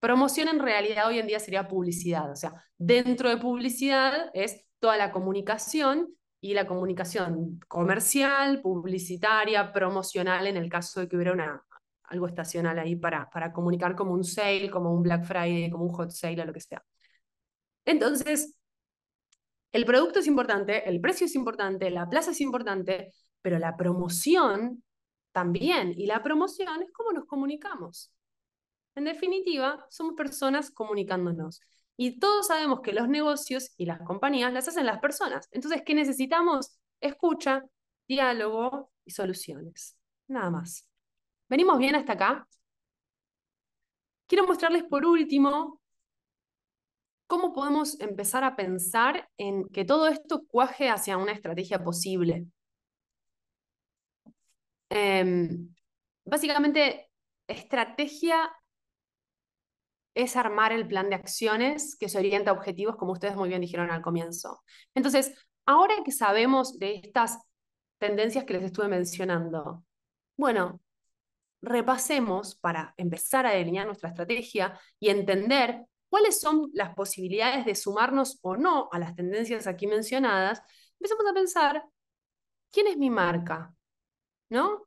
Promoción en realidad hoy en día sería publicidad, o sea, dentro de publicidad es toda la comunicación y la comunicación comercial, publicitaria, promocional, en el caso de que hubiera una, algo estacional ahí para, para comunicar como un sale, como un Black Friday, como un hot sale o lo que sea. Entonces, el producto es importante, el precio es importante, la plaza es importante, pero la promoción también. Y la promoción es cómo nos comunicamos. En definitiva, somos personas comunicándonos. Y todos sabemos que los negocios y las compañías las hacen las personas. Entonces, ¿qué necesitamos? Escucha, diálogo y soluciones. Nada más. ¿Venimos bien hasta acá? Quiero mostrarles por último ¿cómo podemos empezar a pensar en que todo esto cuaje hacia una estrategia posible? Em, básicamente, estrategia es armar el plan de acciones que se orienta a objetivos, como ustedes muy bien dijeron al comienzo. Entonces, ahora que sabemos de estas tendencias que les estuve mencionando, bueno, repasemos para empezar a delinear nuestra estrategia y entender cuáles son las posibilidades de sumarnos o no a las tendencias aquí mencionadas, empezamos a pensar, ¿quién es mi marca? ¿No?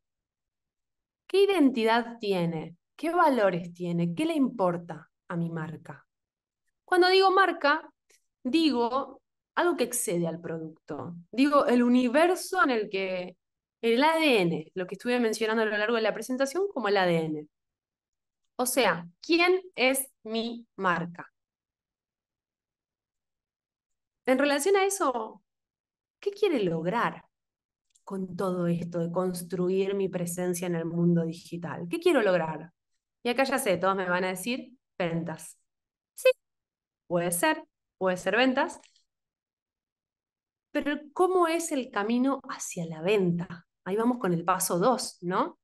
¿Qué identidad tiene? ¿Qué valores tiene? ¿Qué le importa a mi marca? Cuando digo marca, digo algo que excede al producto. Digo el universo en el que el ADN, lo que estuve mencionando a lo largo de la presentación como el ADN. O sea, ¿quién es mi marca? En relación a eso, ¿qué quiere lograr con todo esto de construir mi presencia en el mundo digital? ¿Qué quiero lograr? Y acá ya sé, todos me van a decir ventas. Sí, puede ser, puede ser ventas. Pero ¿cómo es el camino hacia la venta? Ahí vamos con el paso dos, ¿no?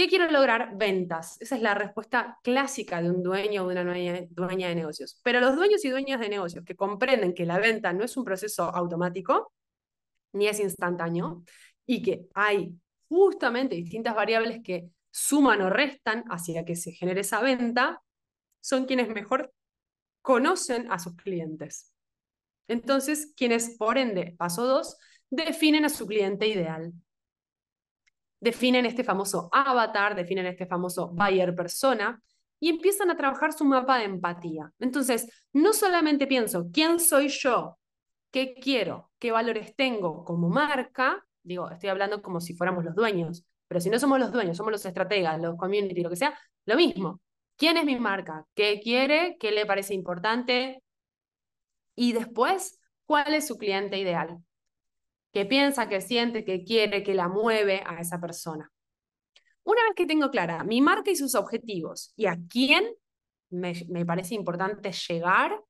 ¿Qué quiero lograr? Ventas. Esa es la respuesta clásica de un dueño o de una dueña, dueña de negocios. Pero los dueños y dueñas de negocios que comprenden que la venta no es un proceso automático, ni es instantáneo, y que hay justamente distintas variables que suman o restan hacia que se genere esa venta, son quienes mejor conocen a sus clientes. Entonces, quienes, por ende, paso dos, definen a su cliente ideal definen este famoso avatar, definen este famoso buyer persona y empiezan a trabajar su mapa de empatía. Entonces, no solamente pienso quién soy yo, qué quiero, qué valores tengo como marca, digo, estoy hablando como si fuéramos los dueños, pero si no somos los dueños, somos los estrategas, los community, lo que sea, lo mismo. ¿Quién es mi marca? ¿Qué quiere? ¿Qué le parece importante? Y después, ¿cuál es su cliente ideal? que piensa, que siente, que quiere, que la mueve a esa persona. Una vez que tengo clara mi marca y sus objetivos y a quién me, parece importante llegar,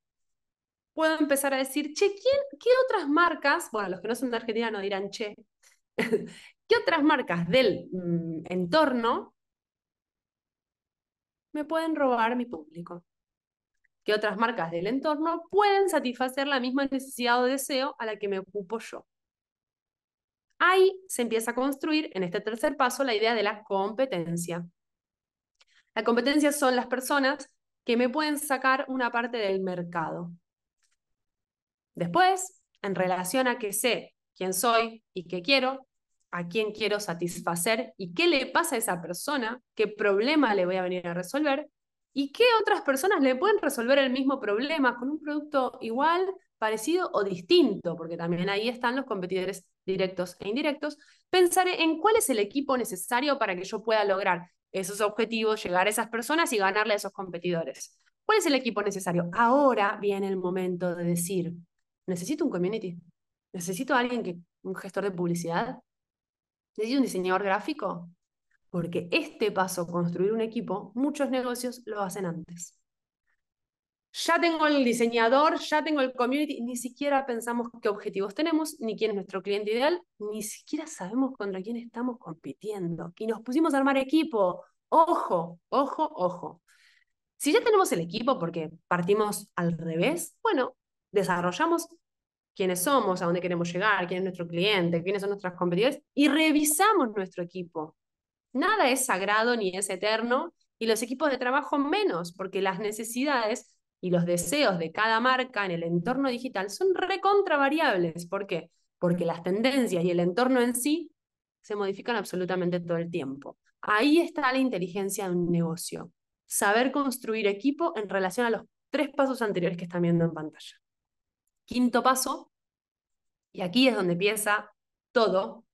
puedo empezar a decir, che, ¿qué otras marcas, bueno, los que no son de Argentina no dirán, che, ¿qué otras marcas del mm, entorno me pueden robar mi público? ¿Qué otras marcas del entorno pueden satisfacer la misma necesidad o deseo a la que me ocupo yo? Ahí se empieza a construir, en este tercer paso, la idea de la competencia. La competencia son las personas que me pueden sacar una parte del mercado. Después, en relación a que sé quién soy y qué quiero, a quién quiero satisfacer y qué le pasa a esa persona, qué problema le voy a venir a resolver y qué otras personas le pueden resolver el mismo problema con un producto igual, parecido o distinto, porque también ahí están los competidores directos e indirectos, pensaré en cuál es el equipo necesario para que yo pueda lograr esos objetivos, llegar a esas personas y ganarle a esos competidores. ¿Cuál es el equipo necesario? Ahora viene el momento de decir, necesito un community, necesito a alguien que, un gestor de publicidad, necesito un diseñador gráfico, porque este paso, construir un equipo, muchos negocios lo hacen antes. Ya tengo el diseñador, ya tengo el community, ni siquiera pensamos qué objetivos tenemos, ni quién es nuestro cliente ideal, ni siquiera sabemos contra quién estamos compitiendo. Y nos pusimos a armar equipo. Ojo, ojo, ojo. Si ya tenemos el equipo porque partimos al revés, bueno, desarrollamos quiénes somos, a dónde queremos llegar, quién es nuestro cliente, quiénes son nuestras competidores y revisamos nuestro equipo. Nada es sagrado ni es eterno y los equipos de trabajo menos, porque las necesidades y los deseos de cada marca en el entorno digital son recontravariables. ¿Por qué? Porque las tendencias y el entorno en sí se modifican absolutamente todo el tiempo. Ahí está la inteligencia de un negocio. Saber construir equipo en relación a los tres pasos anteriores que están viendo en pantalla. Quinto paso, y aquí es donde empieza todo,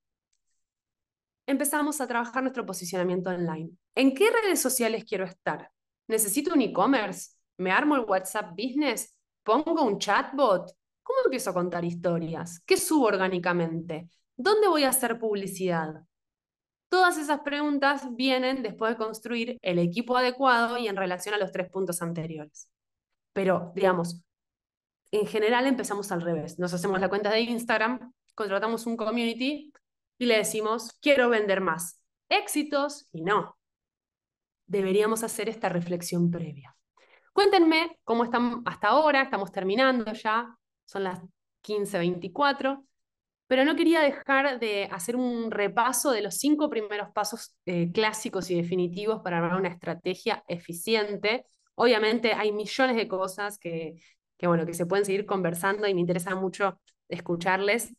empezamos a trabajar nuestro posicionamiento online. ¿En qué redes sociales quiero estar? ¿Necesito un e-commerce? me armo el WhatsApp Business, pongo un chatbot, ¿cómo empiezo a contar historias? ¿Qué subo orgánicamente? ¿Dónde voy a hacer publicidad? Todas esas preguntas vienen después de construir el equipo adecuado y en relación a los tres puntos anteriores. Pero, digamos, en general empezamos al revés. Nos hacemos la cuenta de Instagram, contratamos un community y le decimos, quiero vender más. Éxitos y no. Deberíamos hacer esta reflexión previa. Cuéntenme cómo están hasta ahora, estamos terminando ya, son las 15.24, pero no quería dejar de hacer un repaso de los cinco primeros pasos eh, clásicos y definitivos para armar una estrategia eficiente. Obviamente hay millones de cosas que, que, bueno, que se pueden seguir conversando y me interesa mucho escucharles.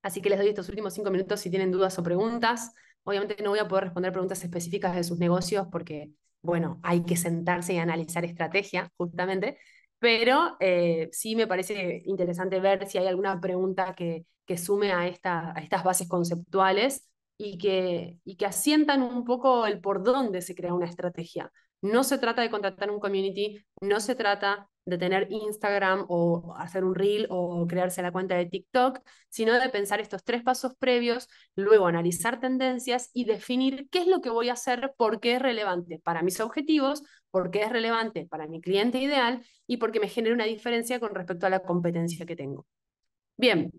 Así que les doy estos últimos cinco minutos si tienen dudas o preguntas. Obviamente no voy a poder responder preguntas específicas de sus negocios porque bueno, hay que sentarse y analizar estrategia, justamente, pero eh, sí me parece interesante ver si hay alguna pregunta que, que sume a, esta, a estas bases conceptuales y que, y que asientan un poco el por dónde se crea una estrategia. No se trata de contratar un community, no se trata de tener Instagram o hacer un reel o crearse la cuenta de TikTok, sino de pensar estos tres pasos previos, luego analizar tendencias y definir qué es lo que voy a hacer, por qué es relevante para mis objetivos, porque es relevante para mi cliente ideal y por qué me genera una diferencia con respecto a la competencia que tengo. Bien,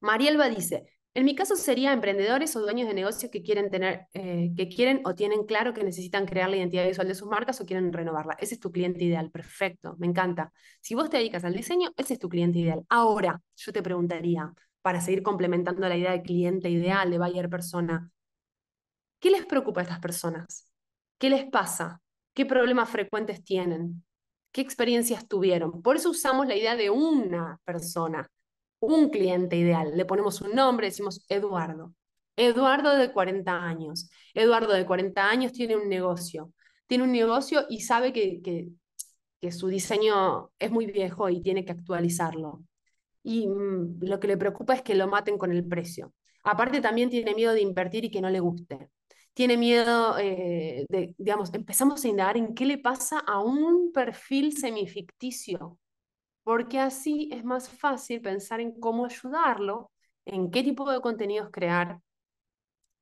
Marielba dice, en mi caso sería emprendedores o dueños de negocios que quieren tener, eh, que quieren o tienen claro que necesitan crear la identidad visual de sus marcas o quieren renovarla. Ese es tu cliente ideal, perfecto, me encanta. Si vos te dedicas al diseño, ese es tu cliente ideal. Ahora, yo te preguntaría, para seguir complementando la idea de cliente ideal, de buyer persona, ¿qué les preocupa a estas personas? ¿Qué les pasa? ¿Qué problemas frecuentes tienen? ¿Qué experiencias tuvieron? Por eso usamos la idea de una persona un cliente ideal. Le ponemos un nombre, decimos Eduardo. Eduardo de 40 años. Eduardo de 40 años tiene un negocio. Tiene un negocio y sabe que, que, su diseño es muy viejo y tiene que actualizarlo. Y mm, lo que le preocupa es que lo maten con el precio. Aparte también tiene miedo de invertir y que no le guste. Tiene miedo eh, de, digamos, empezamos a indagar en qué le pasa a un perfil semificticio porque así es más fácil pensar en cómo ayudarlo, en qué tipo de contenidos crear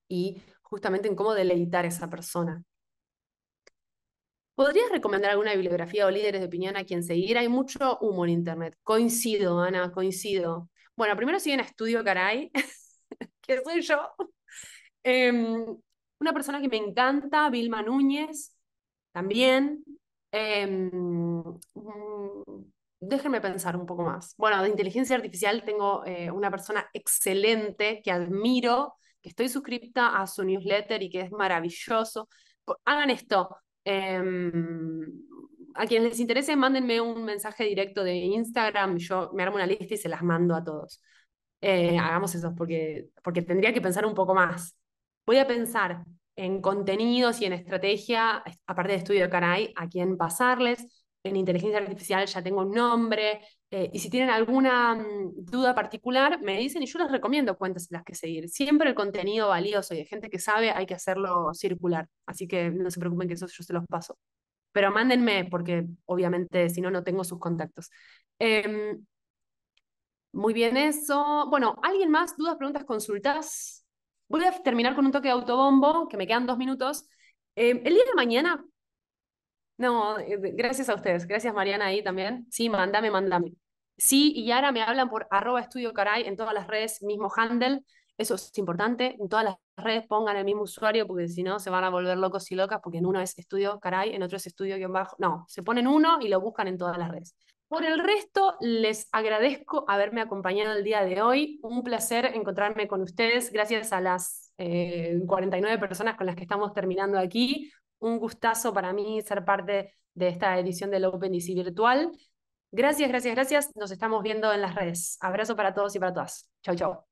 y justamente en cómo deleitar a esa persona. ¿Podrías recomendar alguna bibliografía o líderes de opinión a quien seguir? Hay mucho humo en Internet. Coincido, Ana, coincido. Bueno, primero siguen a Estudio Caray, que soy yo. Em, una persona que me encanta, Vilma Núñez, también. Em, mm, déjenme pensar un poco más. Bueno, de inteligencia artificial tengo eh, una persona excelente que admiro, que estoy suscripta a su newsletter y que es maravilloso. Hagan esto. Em, a quienes les interese, mándenme un mensaje directo de Instagram. Yo me armo una lista y se las mando a todos. Eh, hagamos eso, porque, porque tendría que pensar un poco más. Voy a pensar en contenidos y en estrategia, aparte de estudio de Canay, a quién pasarles en inteligencia artificial ya tengo un nombre, eh, y si tienen alguna mm, duda particular, me dicen y yo les recomiendo cuentas en las que seguir. Siempre el contenido valioso y de gente que sabe hay que hacerlo circular, así que no se preocupen que eso yo se los paso. Pero mándenme, porque obviamente si no, no tengo sus contactos. Em, muy bien eso. Bueno, ¿alguien más? ¿Dudas, preguntas, consultas? Voy a terminar con un toque de autobombo, que me quedan dos minutos. Em, el día de mañana no, eh, gracias a ustedes. Gracias, Mariana, ahí también. Sí, mandame, mandame. Sí, y ahora me hablan por arroba estudio caray en todas las redes, mismo handle. Eso es importante. En todas las redes pongan el mismo usuario porque si no se van a volver locos y locas porque en uno es estudio caray, en otro es estudio bajo. No, se ponen uno y lo buscan en todas las redes. Por el resto, les agradezco haberme acompañado el día de hoy. Un placer encontrarme con ustedes. Gracias a las 49 eh, personas con las que estamos terminando aquí un gustazo para mí ser parte de esta edición del Open DC virtual. Gracias, gracias, gracias. Nos estamos viendo en las redes. Abrazo para todos y para todas. Chau, chau.